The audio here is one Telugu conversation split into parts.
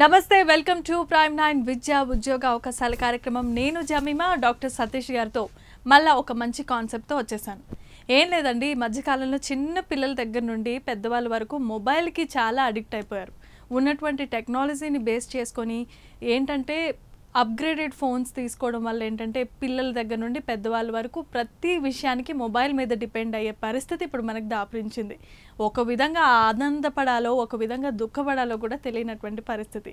నమస్తే వెల్కమ్ టు ప్రైమ్ నైన్ విద్యా ఉద్యోగ అవకాశాల కార్యక్రమం నేను జమీమా డాక్టర్ సతీష్ గారితో మళ్ళా ఒక మంచి కాన్సెప్ట్తో వచ్చేసాను ఏం లేదండి ఈ మధ్యకాలంలో చిన్న పిల్లల దగ్గర నుండి పెద్దవాళ్ళ వరకు మొబైల్కి చాలా అడిక్ట్ అయిపోయారు ఉన్నటువంటి టెక్నాలజీని బేస్ చేసుకొని ఏంటంటే అప్గ్రేడెడ్ ఫోన్స్ తీసుకోవడం వల్ల ఏంటంటే పిల్లల దగ్గర నుండి పెద్దవాళ్ళ వరకు ప్రతి విషయానికి మొబైల్ మీద డిపెండ్ అయ్యే పరిస్థితి ఇప్పుడు మనకు దాపరించింది ఒక విధంగా ఆనందపడాలో ఒక విధంగా దుఃఖపడాలో కూడా తెలియనటువంటి పరిస్థితి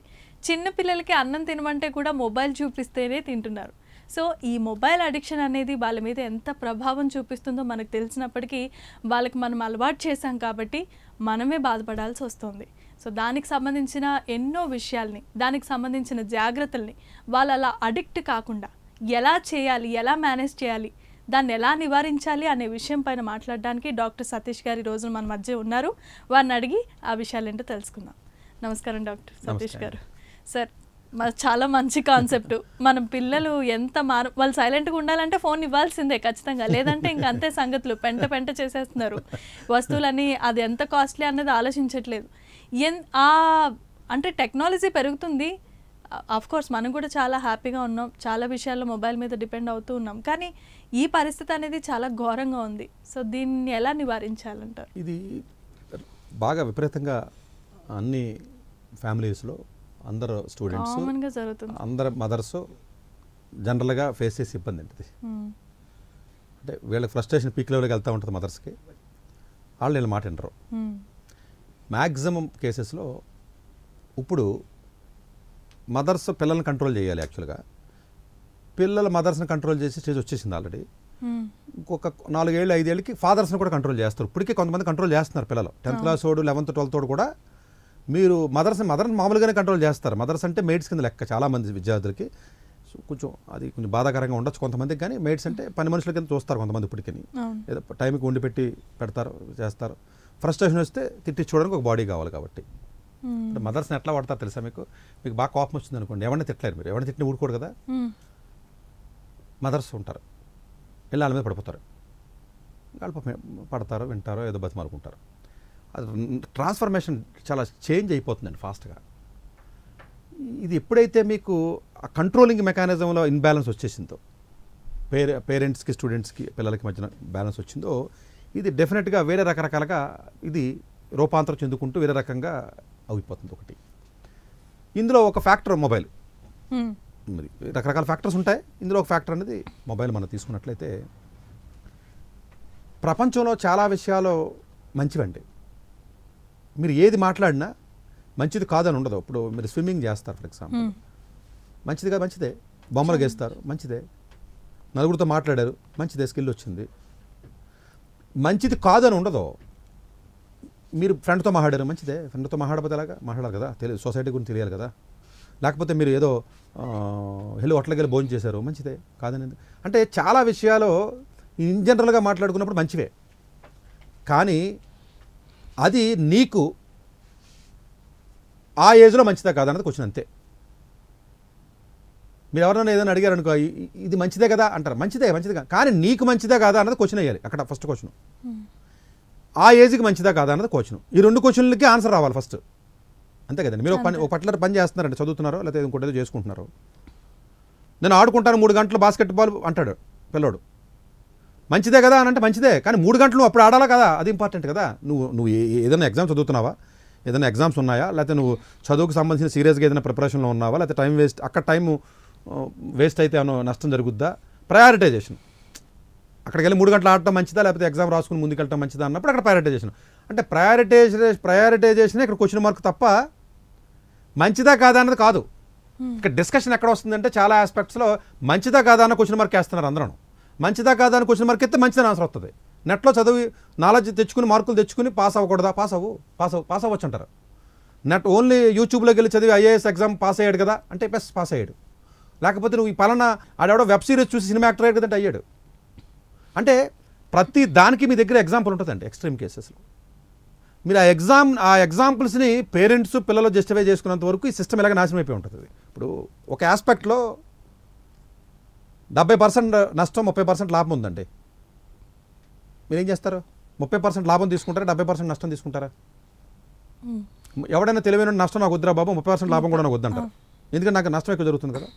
చిన్న పిల్లలకి అన్నం తినమంటే కూడా మొబైల్ చూపిస్తేనే తింటున్నారు సో ఈ మొబైల్ అడిక్షన్ అనేది వాళ్ళ మీద ఎంత ప్రభావం చూపిస్తుందో మనకు తెలిసినప్పటికీ వాళ్ళకి మనం అలవాటు చేశాం కాబట్టి మనమే బాధపడాల్సి వస్తుంది సో దానికి సంబంధించిన ఎన్నో విషయాల్ని దానికి సంబంధించిన జాగ్రత్తల్ని వాళ్ళు అలా అడిక్ట్ కాకుండా ఎలా చేయాలి ఎలా మేనేజ్ చేయాలి దాన్ని ఎలా నివారించాలి అనే విషయం పైన మాట్లాడడానికి డాక్టర్ సతీష్ గారు రోజు మన మధ్య ఉన్నారు వారిని అడిగి ఆ విషయాలు ఏంటో తెలుసుకుందాం నమస్కారం డాక్టర్ సతీష్ గారు సార్ చాలా మంచి కాన్సెప్ట్ మన పిల్లలు ఎంత మారు వాళ్ళు సైలెంట్గా ఉండాలంటే ఫోన్ ఇవ్వాల్సిందే ఖచ్చితంగా లేదంటే ఇంక అంతే సంగతులు పెంట పెంట చేసేస్తున్నారు వస్తువులని అది ఎంత కాస్ట్లీ అనేది ఆలోచించట్లేదు ఎన్ అంటే టెక్నాలజీ పెరుగుతుంది కోర్స్ మనం కూడా చాలా హ్యాపీగా ఉన్నాం చాలా విషయాల్లో మొబైల్ మీద డిపెండ్ అవుతూ ఉన్నాం కానీ ఈ పరిస్థితి అనేది చాలా ఘోరంగా ఉంది సో దీన్ని ఎలా నివారించాలంటారు ఇది బాగా విపరీతంగా అన్ని ఫ్యామిలీస్లో అందరు స్టూడెంట్స్ జరుగుతుంది అందరు మదర్స్ జనరల్గా ఫేస్ చేసే ఇబ్బంది ఏంటిది అంటే వీళ్ళకి ఫ్రస్ట్రేషన్ పీక్ లెవెల్కి వెళ్తూ ఉంటుంది మదర్స్కి వాళ్ళు వీళ్ళు మాట వింటారు మ్యాక్సిమం కేసెస్లో ఇప్పుడు మదర్స్ పిల్లల్ని కంట్రోల్ చేయాలి యాక్చువల్గా పిల్లల మదర్స్ని కంట్రోల్ చేసి స్టేజ్ వచ్చేసింది ఆల్రెడీ ఇంకొక నాలుగేళ్ళు ఐదేళ్ళకి ఫాదర్స్ని కూడా కంట్రోల్ చేస్తారు ఇప్పటికే కొంతమంది కంట్రోల్ చేస్తున్నారు పిల్లలు టెన్త్ క్లాస్ తోడు లెవెన్త్ ట్వెల్త్ తోడు కూడా మీరు మదర్స్ మదర్ని మామూలుగానే కంట్రోల్ చేస్తారు మదర్స్ అంటే మేడ్స్ కింద లెక్క చాలామంది విద్యార్థులకి కొంచెం అది కొంచెం బాధాకరంగా ఉండొచ్చు కొంతమందికి కానీ మేడ్స్ అంటే పని మనుషుల కింద చూస్తారు కొంతమంది ఇప్పటికీ ఏదో టైంకి వండి పెట్టి పెడతారు చేస్తారు ఫ్రస్ట్రేషన్ వస్తే తిట్టించుకోవడానికి ఒక బాడీ కావాలి కాబట్టి hmm. అంటే మదర్స్ని ఎట్లా వాడతారు తెలుసా మీకు మీకు బాగా కోపం వచ్చింది అనుకోండి ఎవరిని తిట్టలేరు మీరు ఎవరిని తిట్టిన ఊరుకోడు కదా మదర్స్ hmm. ఉంటారు పిల్లల మీద పడిపోతారు గడప పడతారు వింటారు ఏదో బతిమాలుకుంటారు అది ట్రాన్స్ఫర్మేషన్ చాలా చేంజ్ అయిపోతుందండి ఫాస్ట్గా ఇది ఎప్పుడైతే మీకు ఆ కంట్రోలింగ్ మెకానిజంలో ఇన్బ్యాలెన్స్ వచ్చేసిందో పేరె పేరెంట్స్కి స్టూడెంట్స్కి పిల్లలకి మధ్యన బ్యాలెన్స్ వచ్చిందో ఇది డెఫినెట్గా వేరే రకరకాలుగా ఇది రూపాంతరం చెందుకుంటూ వేరే రకంగా అయిపోతుంది ఒకటి ఇందులో ఒక ఫ్యాక్టర్ మొబైల్ మరి రకరకాల ఫ్యాక్టర్స్ ఉంటాయి ఇందులో ఒక ఫ్యాక్టర్ అనేది మొబైల్ మనం తీసుకున్నట్లయితే ప్రపంచంలో చాలా విషయాలు మంచివండి మీరు ఏది మాట్లాడినా మంచిది కాదని ఉండదు ఇప్పుడు మీరు స్విమ్మింగ్ చేస్తారు ఫర్ ఎగ్జాంపుల్ మంచిది కాదు మంచిదే బొమ్మలు గేస్తారు మంచిదే నలుగురితో మాట్లాడారు మంచిదే స్కిల్ వచ్చింది మంచిది కాదని ఉండదు మీరు ఫ్రెండ్తో మాట్లాడారు మంచిదే ఫ్రెండ్తో మాట్లాడపోతే ఎలాగా మాట్లాడాలి కదా తెలియదు సొసైటీ గురించి తెలియాలి కదా లేకపోతే మీరు ఏదో హెలో హోటల్కి వెళ్ళి భోజనం చేశారు మంచిదే కాదని అంటే చాలా విషయాలు ఇన్ జనరల్గా మాట్లాడుకున్నప్పుడు మంచివే కానీ అది నీకు ఆ ఏజ్లో మంచిదా కాదన్నది క్వశ్చన్ అంతే మీరు ఎవరైనా ఏదైనా అడిగారు అనుకో ఇది మంచిదే కదా అంటారు మంచిదే మంచిదే కానీ నీకు మంచిదే కాదా అన్నది క్వశ్చన్ వేయాలి అక్కడ ఫస్ట్ క్వశ్చన్ ఆ ఏజ్కి మంచిదా కాదా అన్నది క్వశ్చన్ ఈ రెండు క్వశ్చన్లకి ఆన్సర్ రావాలి ఫస్ట్ అంతే కదండి మీరు పని ఒక పట్లర్ పని చేస్తున్నారండి చదువుతున్నారో లేకపోతే ఇంకోటి ఏదో చేసుకుంటున్నారు నేను ఆడుకుంటాను మూడు గంటలు బాస్కెట్బాల్ అంటాడు పిల్లోడు మంచిదే కదా అని అంటే మంచిదే కానీ మూడు గంటలు అప్పుడు ఆడాలా కదా అది ఇంపార్టెంట్ కదా నువ్వు నువ్వు ఏదైనా ఎగ్జామ్స్ చదువుతున్నావా ఏదైనా ఎగ్జామ్స్ ఉన్నాయా లేకపోతే నువ్వు చదువుకు సంబంధించిన సీరియస్గా ఏదైనా ప్రిపరేషన్లో ఉన్నావా లేకపోతే టైం వేస్ట్ అక్కడ టైము వేస్ట్ అయితే అనో నష్టం జరుగుద్దా ప్రయారిటైజేషన్ అక్కడికి వెళ్ళి మూడు గంటలు ఆడటం మంచిదా లేకపోతే ఎగ్జామ్ రాసుకుని ముందుకు వెళ్ళటం మంచిదా అన్నప్పుడు అక్కడ ప్రయారిటైజేషన్ అంటే ప్రయారిటైజేషన్ ప్రయారిటైజేషన్ ఇక్కడ క్వశ్చన్ మార్క్ తప్ప మంచిదా కాదా అన్నది కాదు ఇక్కడ డిస్కషన్ ఎక్కడ వస్తుందంటే చాలా ఆస్పెక్ట్స్లో మంచిదా కాదా అన్న క్వశ్చన్ మార్క్ వేస్తున్నారు అందరూ మంచిదా కాదా అని క్వశ్చన్ మార్క్ ఎత్తే మంచిదని ఆన్సర్ వస్తుంది నెట్లో చదివి నాలెడ్జ్ తెచ్చుకుని మార్కులు తెచ్చుకుని పాస్ అవ్వకూడదా పాస్ అవ్వు పాస్ అవ్వు పాస్ అవ్వచ్చు అంటారు నెట్ ఓన్లీ యూట్యూబ్లోకి వెళ్ళి చదివి ఐఏఎస్ ఎగ్జామ్ పాస్ అయ్యాడు కదా అంటే ఎస్ పాస్ అయ్యాడు లేకపోతే నువ్వు ఈ పలానా ఆడెవడో వెబ్ సిరీస్ చూసి సినిమా యాక్టర్ అయ్యాడు కదంటే అయ్యాడు అంటే ప్రతి దానికి మీ దగ్గర ఎగ్జాంపుల్ ఉంటుందండి ఎక్స్ట్రీమ్ కేసెస్లో మీరు ఆ ఎగ్జామ్ ఆ ఎగ్జాంపుల్స్ని పేరెంట్స్ పిల్లలు జస్టిఫై చేసుకున్నంత వరకు ఈ సిస్టమ్ ఇలాగ నాశనం అయిపోయి ఉంటుంది ఇప్పుడు ఒక ఆస్పెక్ట్లో డెబ్బై పర్సెంట్ నష్టం ముప్పై పర్సెంట్ లాభం ఉందండి మీరేం చేస్తారు ముప్పై పర్సెంట్ లాభం తీసుకుంటారా డెబ్బై పర్సెంట్ నష్టం తీసుకుంటారా ఎవడైనా తెలివైన నష్టం నాకు వద్దురా బాబు ముప్పై పర్సెంట్ లాభం కూడా నాకు వద్దంటారు ఎందుకంటే నాకు నష్టం ఎక్కువ జరుగుతుంది కదా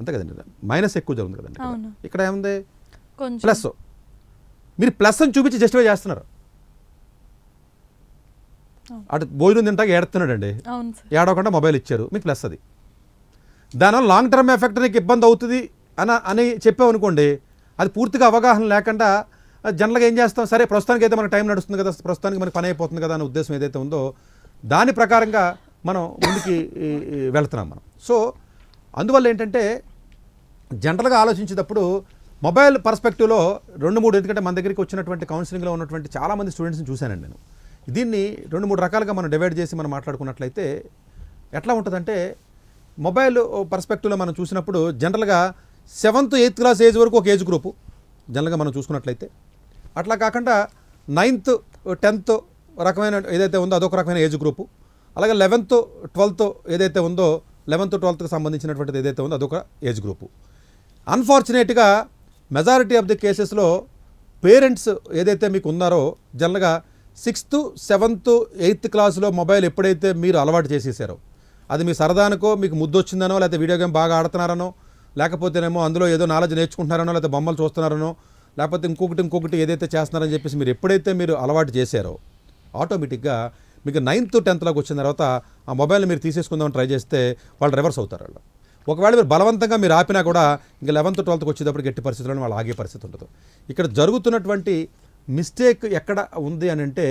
అంతే కదండి మైనస్ ఎక్కువ జరుగుతుంది కదండి ఇక్కడ ఏముంది ప్లస్ మీరు ప్లస్ అని చూపించి జస్టిఫై చేస్తున్నారు అటు భోజనం తింటాక అండి ఏడవకుండా మొబైల్ ఇచ్చారు మీకు ప్లస్ అది దానివల్ల లాంగ్ టర్మ్ ఎఫెక్ట్ నీకు ఇబ్బంది అవుతుంది అని అని చెప్పామనుకోండి అది పూర్తిగా అవగాహన లేకుండా జనరల్గా ఏం చేస్తాం సరే ప్రస్తుతానికి అయితే మనకు టైం నడుస్తుంది కదా ప్రస్తుతానికి మనకి పని అయిపోతుంది కదా అనే ఉద్దేశం ఏదైతే ఉందో దాని ప్రకారంగా మనం ముందుకి వెళుతున్నాం మనం సో అందువల్ల ఏంటంటే జనరల్గా ఆలోచించేటప్పుడు మొబైల్ పర్స్పెక్టివ్లో రెండు మూడు ఎందుకంటే మన దగ్గరికి వచ్చినటువంటి కౌన్సిలింగ్లో ఉన్నటువంటి చాలామంది స్టూడెంట్స్ని చూశానండి నేను దీన్ని రెండు మూడు రకాలుగా మనం డివైడ్ చేసి మనం మాట్లాడుకున్నట్లయితే ఎట్లా ఉంటుందంటే మొబైల్ పర్స్పెక్టివ్లో మనం చూసినప్పుడు జనరల్గా సెవెంత్ ఎయిత్ క్లాస్ ఏజ్ వరకు ఒక ఏజ్ గ్రూపు జనరల్గా మనం చూసుకున్నట్లయితే అట్లా కాకుండా నైన్త్ టెన్త్ రకమైన ఏదైతే ఉందో అదొక రకమైన ఏజ్ గ్రూపు అలాగే లెవెన్త్ ట్వెల్త్ ఏదైతే ఉందో లెవెన్త్ ట్వెల్త్కి సంబంధించినటువంటిది ఏదైతే ఉందో అదొక ఏజ్ గ్రూపు అన్ఫార్చునేట్గా మెజారిటీ ఆఫ్ ది కేసెస్లో పేరెంట్స్ ఏదైతే మీకు ఉన్నారో జనరల్గా సిక్స్త్ సెవెంత్ ఎయిత్ క్లాస్లో మొబైల్ ఎప్పుడైతే మీరు అలవాటు చేసేసారో అది మీ సరదానికో మీకు ముద్దొచ్చిందనో లేకపోతే వీడియో గేమ్ బాగా ఆడుతున్నారనో లేకపోతేనేమో అందులో ఏదో నాలెడ్జ్ నేర్చుకుంటున్నారనో లేకపోతే బొమ్మలు చూస్తున్నారనో లేకపోతే ఇంకొకటి ఇంకొకటి ఏదైతే చేస్తున్నారని చెప్పేసి మీరు ఎప్పుడైతే మీరు అలవాటు చేశారో ఆటోమేటిక్గా మీకు నైన్త్ టెన్త్లోకి వచ్చిన తర్వాత ఆ మొబైల్ని మీరు తీసేసుకుందామని ట్రై చేస్తే వాళ్ళు రివర్స్ అవుతారు వాళ్ళు ఒకవేళ మీరు బలవంతంగా మీరు ఆపినా కూడా ఇంకా లెవెన్త్ ట్వెల్త్కి వచ్చేటప్పుడు గట్టి పరిస్థితుల్లో వాళ్ళు ఆగే పరిస్థితి ఉండదు ఇక్కడ జరుగుతున్నటువంటి మిస్టేక్ ఎక్కడ ఉంది అని అంటే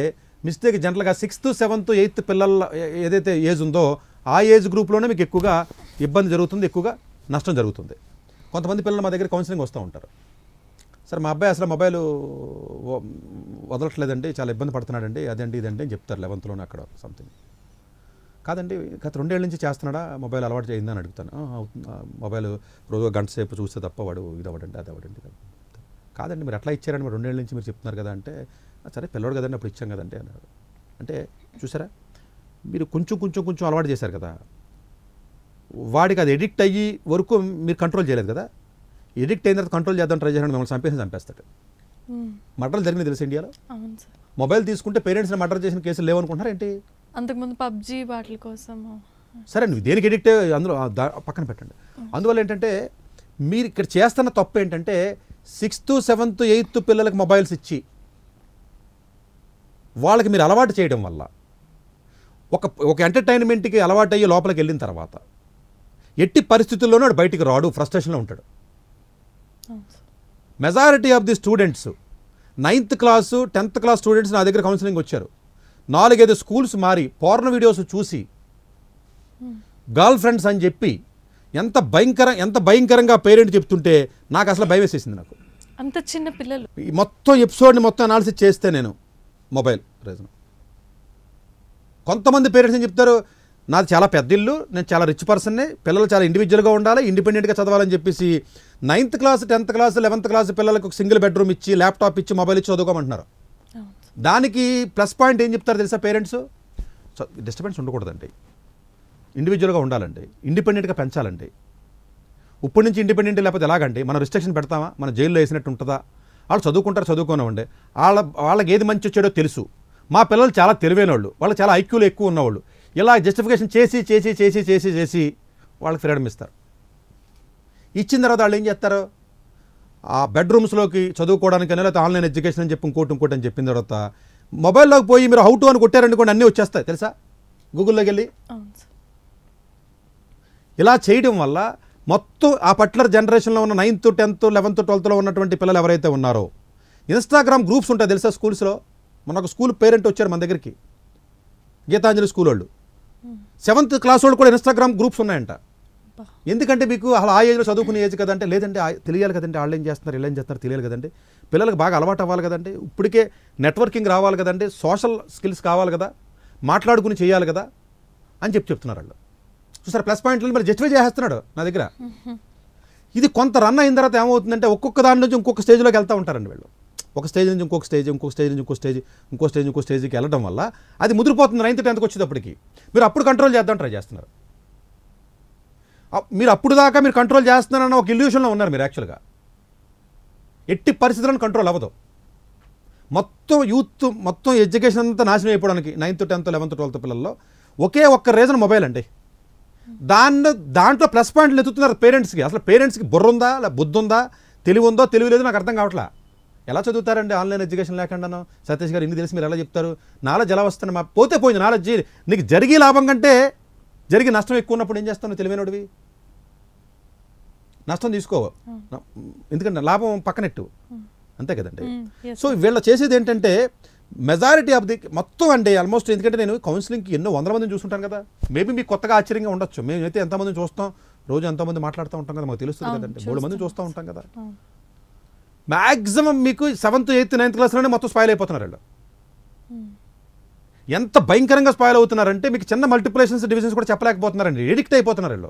మిస్టేక్ జనరల్గా సిక్స్త్ సెవెంత్ ఎయిత్ పిల్లల ఏదైతే ఏజ్ ఉందో ఆ ఏజ్ గ్రూప్లోనే మీకు ఎక్కువగా ఇబ్బంది జరుగుతుంది ఎక్కువగా నష్టం జరుగుతుంది కొంతమంది పిల్లలు మా దగ్గర కౌన్సిలింగ్ వస్తూ ఉంటారు సార్ మా అబ్బాయి అసలు మొబైల్ వదలట్లేదండి చాలా ఇబ్బంది పడుతున్నాడండి అదండి ఇదండి అని చెప్తారు లెవెంత్లోనే అక్కడ సంథింగ్ కాదండి గత రెండేళ్ళ నుంచి చేస్తున్నాడా మొబైల్ అలవాటు చేయిందని అడుగుతాను మొబైల్ రోజు గంట సేపు చూస్తే తప్ప వాడు ఇది అవ్వడండి అది అవ్వడండి కాదండి మీరు అట్లా ఇచ్చారని మరి రెండేళ్ళ నుంచి మీరు చెప్తున్నారు కదా అంటే సరే పిల్లడు కదండి అప్పుడు ఇచ్చాం కదండి అన్నాడు అంటే చూసారా మీరు కొంచెం కొంచెం కొంచెం అలవాటు చేశారు కదా వాడికి అది ఎడిక్ట్ అయ్యి వరకు మీరు కంట్రోల్ చేయలేదు కదా ఎడిక్ట్ అయిన తర్వాత కంట్రోల్ చేద్దాం ట్రై చేయడం మిమ్మల్ని చంపేసి చంపేస్తాడు మర్డర్లు జరిగింది తెలుసు ఇండియాలో మొబైల్ తీసుకుంటే పేరెంట్స్ని మర్డర్ చేసిన కేసులు లేవనుకుంటున్నారు ఏంటి అంతకుముందు పబ్జీ బాటిల్ కోసం సరే నువ్వు దేనికి ఎడిక్ట్ అందులో పక్కన పెట్టండి అందువల్ల ఏంటంటే మీరు ఇక్కడ చేస్తున్న తప్పు ఏంటంటే సిక్స్త్ సెవెంత్ ఎయిత్ పిల్లలకు మొబైల్స్ ఇచ్చి వాళ్ళకి మీరు అలవాటు చేయడం వల్ల ఒక ఒక ఎంటర్టైన్మెంట్కి అలవాటు అయ్యి లోపలికి వెళ్ళిన తర్వాత ఎట్టి పరిస్థితుల్లోనూ వాడు బయటికి రాడు ఫ్రస్ట్రేషన్లో ఉంటాడు majority of the students ninth class tenth class students నా దగ్గర కౌన్సిలింగ్ వచ్చారు నాలుగైదు స్కూల్స్ మారి పోర్న వీడియోస్ చూసి గర్ల్ ఫ్రెండ్స్ అని చెప్పి ఎంత భయంకర ఎంత భయంకరంగా పేరెంట్ చెప్తుంటే నాకు అసలు భయం వేసేసింది నాకు అంత చిన్న పిల్లలు ఈ మొత్తం ఎపిసోడ్ని మొత్తం అనాలిసిస్ చేస్తే నేను మొబైల్ రీజన్ కొంతమంది పేరెంట్స్ ఏం చెప్తారు నాది చాలా పెద్ద ఇల్లు నేను చాలా రిచ్ పర్సన్నే పిల్లలు చాలా ఇండివిజువల్గా ఉండాలి ఇండిపెండెంట్గా చదవాలని చెప్పేసి ninth class tenth class eleventh class పిల్లలకు సింగిల్ బెడ్రూమ్ ఇచ్చి ల్యాప్టాప్ ఇచ్చి మొబైల్ ఇచ్చి చదువుకోమంటున్నారు దానికి ప్లస్ పాయింట్ ఏం చెప్తారు తెలుసా పేరెంట్స్ డిస్టర్బెన్స్ ఉండకూడదండి ఇండివిజువల్గా ఉండాలండి ఇండిపెండెంట్గా పెంచాలండి ఇప్పటి నుంచి ఇండిపెండెంట్ లేకపోతే ఎలాగండి మనం రిస్ట్రిక్షన్ పెడతామా మన జైల్లో వేసినట్టు ఉంటుందా వాళ్ళు చదువుకుంటారు చదువుకోనివ్వండి వాళ్ళ వాళ్ళకి ఏది మంచి వచ్చాడో తెలుసు మా పిల్లలు చాలా తెలివైన వాళ్ళు వాళ్ళు చాలా ఐక్యూలు ఎక్కువ ఉన్నవాళ్ళు ఇలా జస్టిఫికేషన్ చేసి చేసి చేసి చేసి చేసి వాళ్ళకి ఫ్రీడమ్ ఇస్తారు ఇచ్చిన తర్వాత వాళ్ళు ఏం చేస్తారు ఆ బెడ్రూమ్స్లోకి అనే లేకపోతే ఆన్లైన్ ఎడ్యుకేషన్ అని చెప్పి ఇంకోటి ఇంకోటి అని చెప్పిన తర్వాత మొబైల్లోకి పోయి మీరు హౌ టు అని కూడా అన్నీ వచ్చేస్తాయి తెలుసా గూగుల్లోకి వెళ్ళి ఇలా చేయడం వల్ల మొత్తం ఆ పర్టికులర్ జనరేషన్లో ఉన్న నైన్త్ టెన్త్ లెవెన్త్ ట్వెల్త్లో ఉన్నటువంటి పిల్లలు ఎవరైతే ఉన్నారో ఇన్స్టాగ్రామ్ గ్రూప్స్ ఉంటాయి తెలుసా స్కూల్స్లో మన ఒక స్కూల్ పేరెంట్ వచ్చారు మన దగ్గరికి గీతాంజలి స్కూల్ వాళ్ళు సెవెంత్ క్లాస్ వాళ్ళు కూడా ఇన్స్టాగ్రామ్ గ్రూప్స్ ఉన్నాయంట ఎందుకంటే మీకు అలా ఆ ఏజ్లో చదువుకునే ఏజ్ కదంటే లేదంటే తెలియాలి కదంటే వాళ్ళు ఏం చేస్తున్నారు వీళ్ళు ఏం చేస్తున్నారు తెలియాలి కదండి పిల్లలకు బాగా అలవాటు అవ్వాలి కదండి ఇప్పటికే నెట్వర్కింగ్ రావాలి కదండి సోషల్ స్కిల్స్ కావాలి కదా మాట్లాడుకుని చేయాలి కదా అని చెప్పి చెప్తున్నారు వాళ్ళు చూసారు ప్లస్ పాయింట్లు మరి జస్టిఫై చేసేస్తున్నాడు నా దగ్గర ఇది కొంత రన్ అయిన తర్వాత ఏమవుతుందంటే ఒక్కొక్క దాని నుంచి ఇంకొక స్టేజ్లోకి వెళ్తూ ఉంటారండి వీళ్ళు ఒక స్టేజ్ నుంచి ఇంకొక స్టేజ్ ఇంకొక స్టేజ్ నుంచి ఇంకో స్టేజ్ ఇంకో స్టేజ్ ఇంకో స్టేజ్కి వెళ్ళడం వల్ల అది ముదిరిపోతుంది నైన్త్ టెన్త్కి వచ్చేటప్పటికి మీరు అప్పుడు కంట్రోల్ చేద్దాం ట్రై చేస్తున్నారు మీరు అప్పుడు దాకా మీరు కంట్రోల్ చేస్తున్నారన్న ఒక ఇల్యూషన్లో ఉన్నారు మీరు యాక్చువల్గా ఎట్టి పరిస్థితులను కంట్రోల్ అవ్వదు మొత్తం యూత్ మొత్తం ఎడ్యుకేషన్ అంతా నాశనం అయిపోవడానికి నైన్త్ టెన్త్ లెవెన్త్ ట్వెల్త్ పిల్లల్లో ఒకే ఒక్క రీజన్ మొబైల్ అండి దాన్ని దాంట్లో ప్లస్ పాయింట్లు ఎత్తుతున్నారు పేరెంట్స్కి అసలు పేరెంట్స్కి బుర్ర ఉందా బుద్ధి ఉందా తెలివి ఉందో తెలివి లేదో నాకు అర్థం కావట్లా ఎలా చదువుతారండి ఆన్లైన్ ఎడ్యుకేషన్ లేకుండా సతీష్ గారు ఇన్ని తెలిసి మీరు ఎలా చెప్తారు నాలెడ్జ్ ఎలా వస్తాను మా పోతే పోయింది నాలెడ్జ్ నీకు జరిగే లాభం కంటే జరిగి నష్టం ఎక్కువ ఉన్నప్పుడు ఏం చేస్తాను తెలివైనవి నష్టం తీసుకో ఎందుకంటే లాభం పక్కనెట్టు అంతే కదండి సో వీళ్ళు చేసేది ఏంటంటే మెజారిటీ ఆఫ్ ది మొత్తం అంటే ఆల్మోస్ట్ ఎందుకంటే నేను కౌన్సిలింగ్కి ఎన్నో వందల మందిని చూసుకుంటాను కదా మేబీ మీకు కొత్తగా ఆశ్చర్యంగా ఉండొచ్చు మేమైతే ఎంతమందిని చూస్తాం రోజు ఎంతమంది మాట్లాడుతూ ఉంటాం కదా మాకు తెలుస్తుంది కదండి మూడు మంది చూస్తూ ఉంటాం కదా మ్యాక్సిమం మీకు సెవెంత్ ఎయిత్ నైన్త్ క్లాస్లోనే మొత్తం స్పాయిల్ అయిపోతున్నారు వీళ్ళు hmm. ఎంత భయంకరంగా స్పాయిల్ అవుతున్నారంటే మీకు చిన్న మల్టిప్లేషన్స్ డివిజన్స్ కూడా చెప్పలేకపోతున్నారండి ఎడిక్ట్ అయిపోతున్నారు వీళ్ళు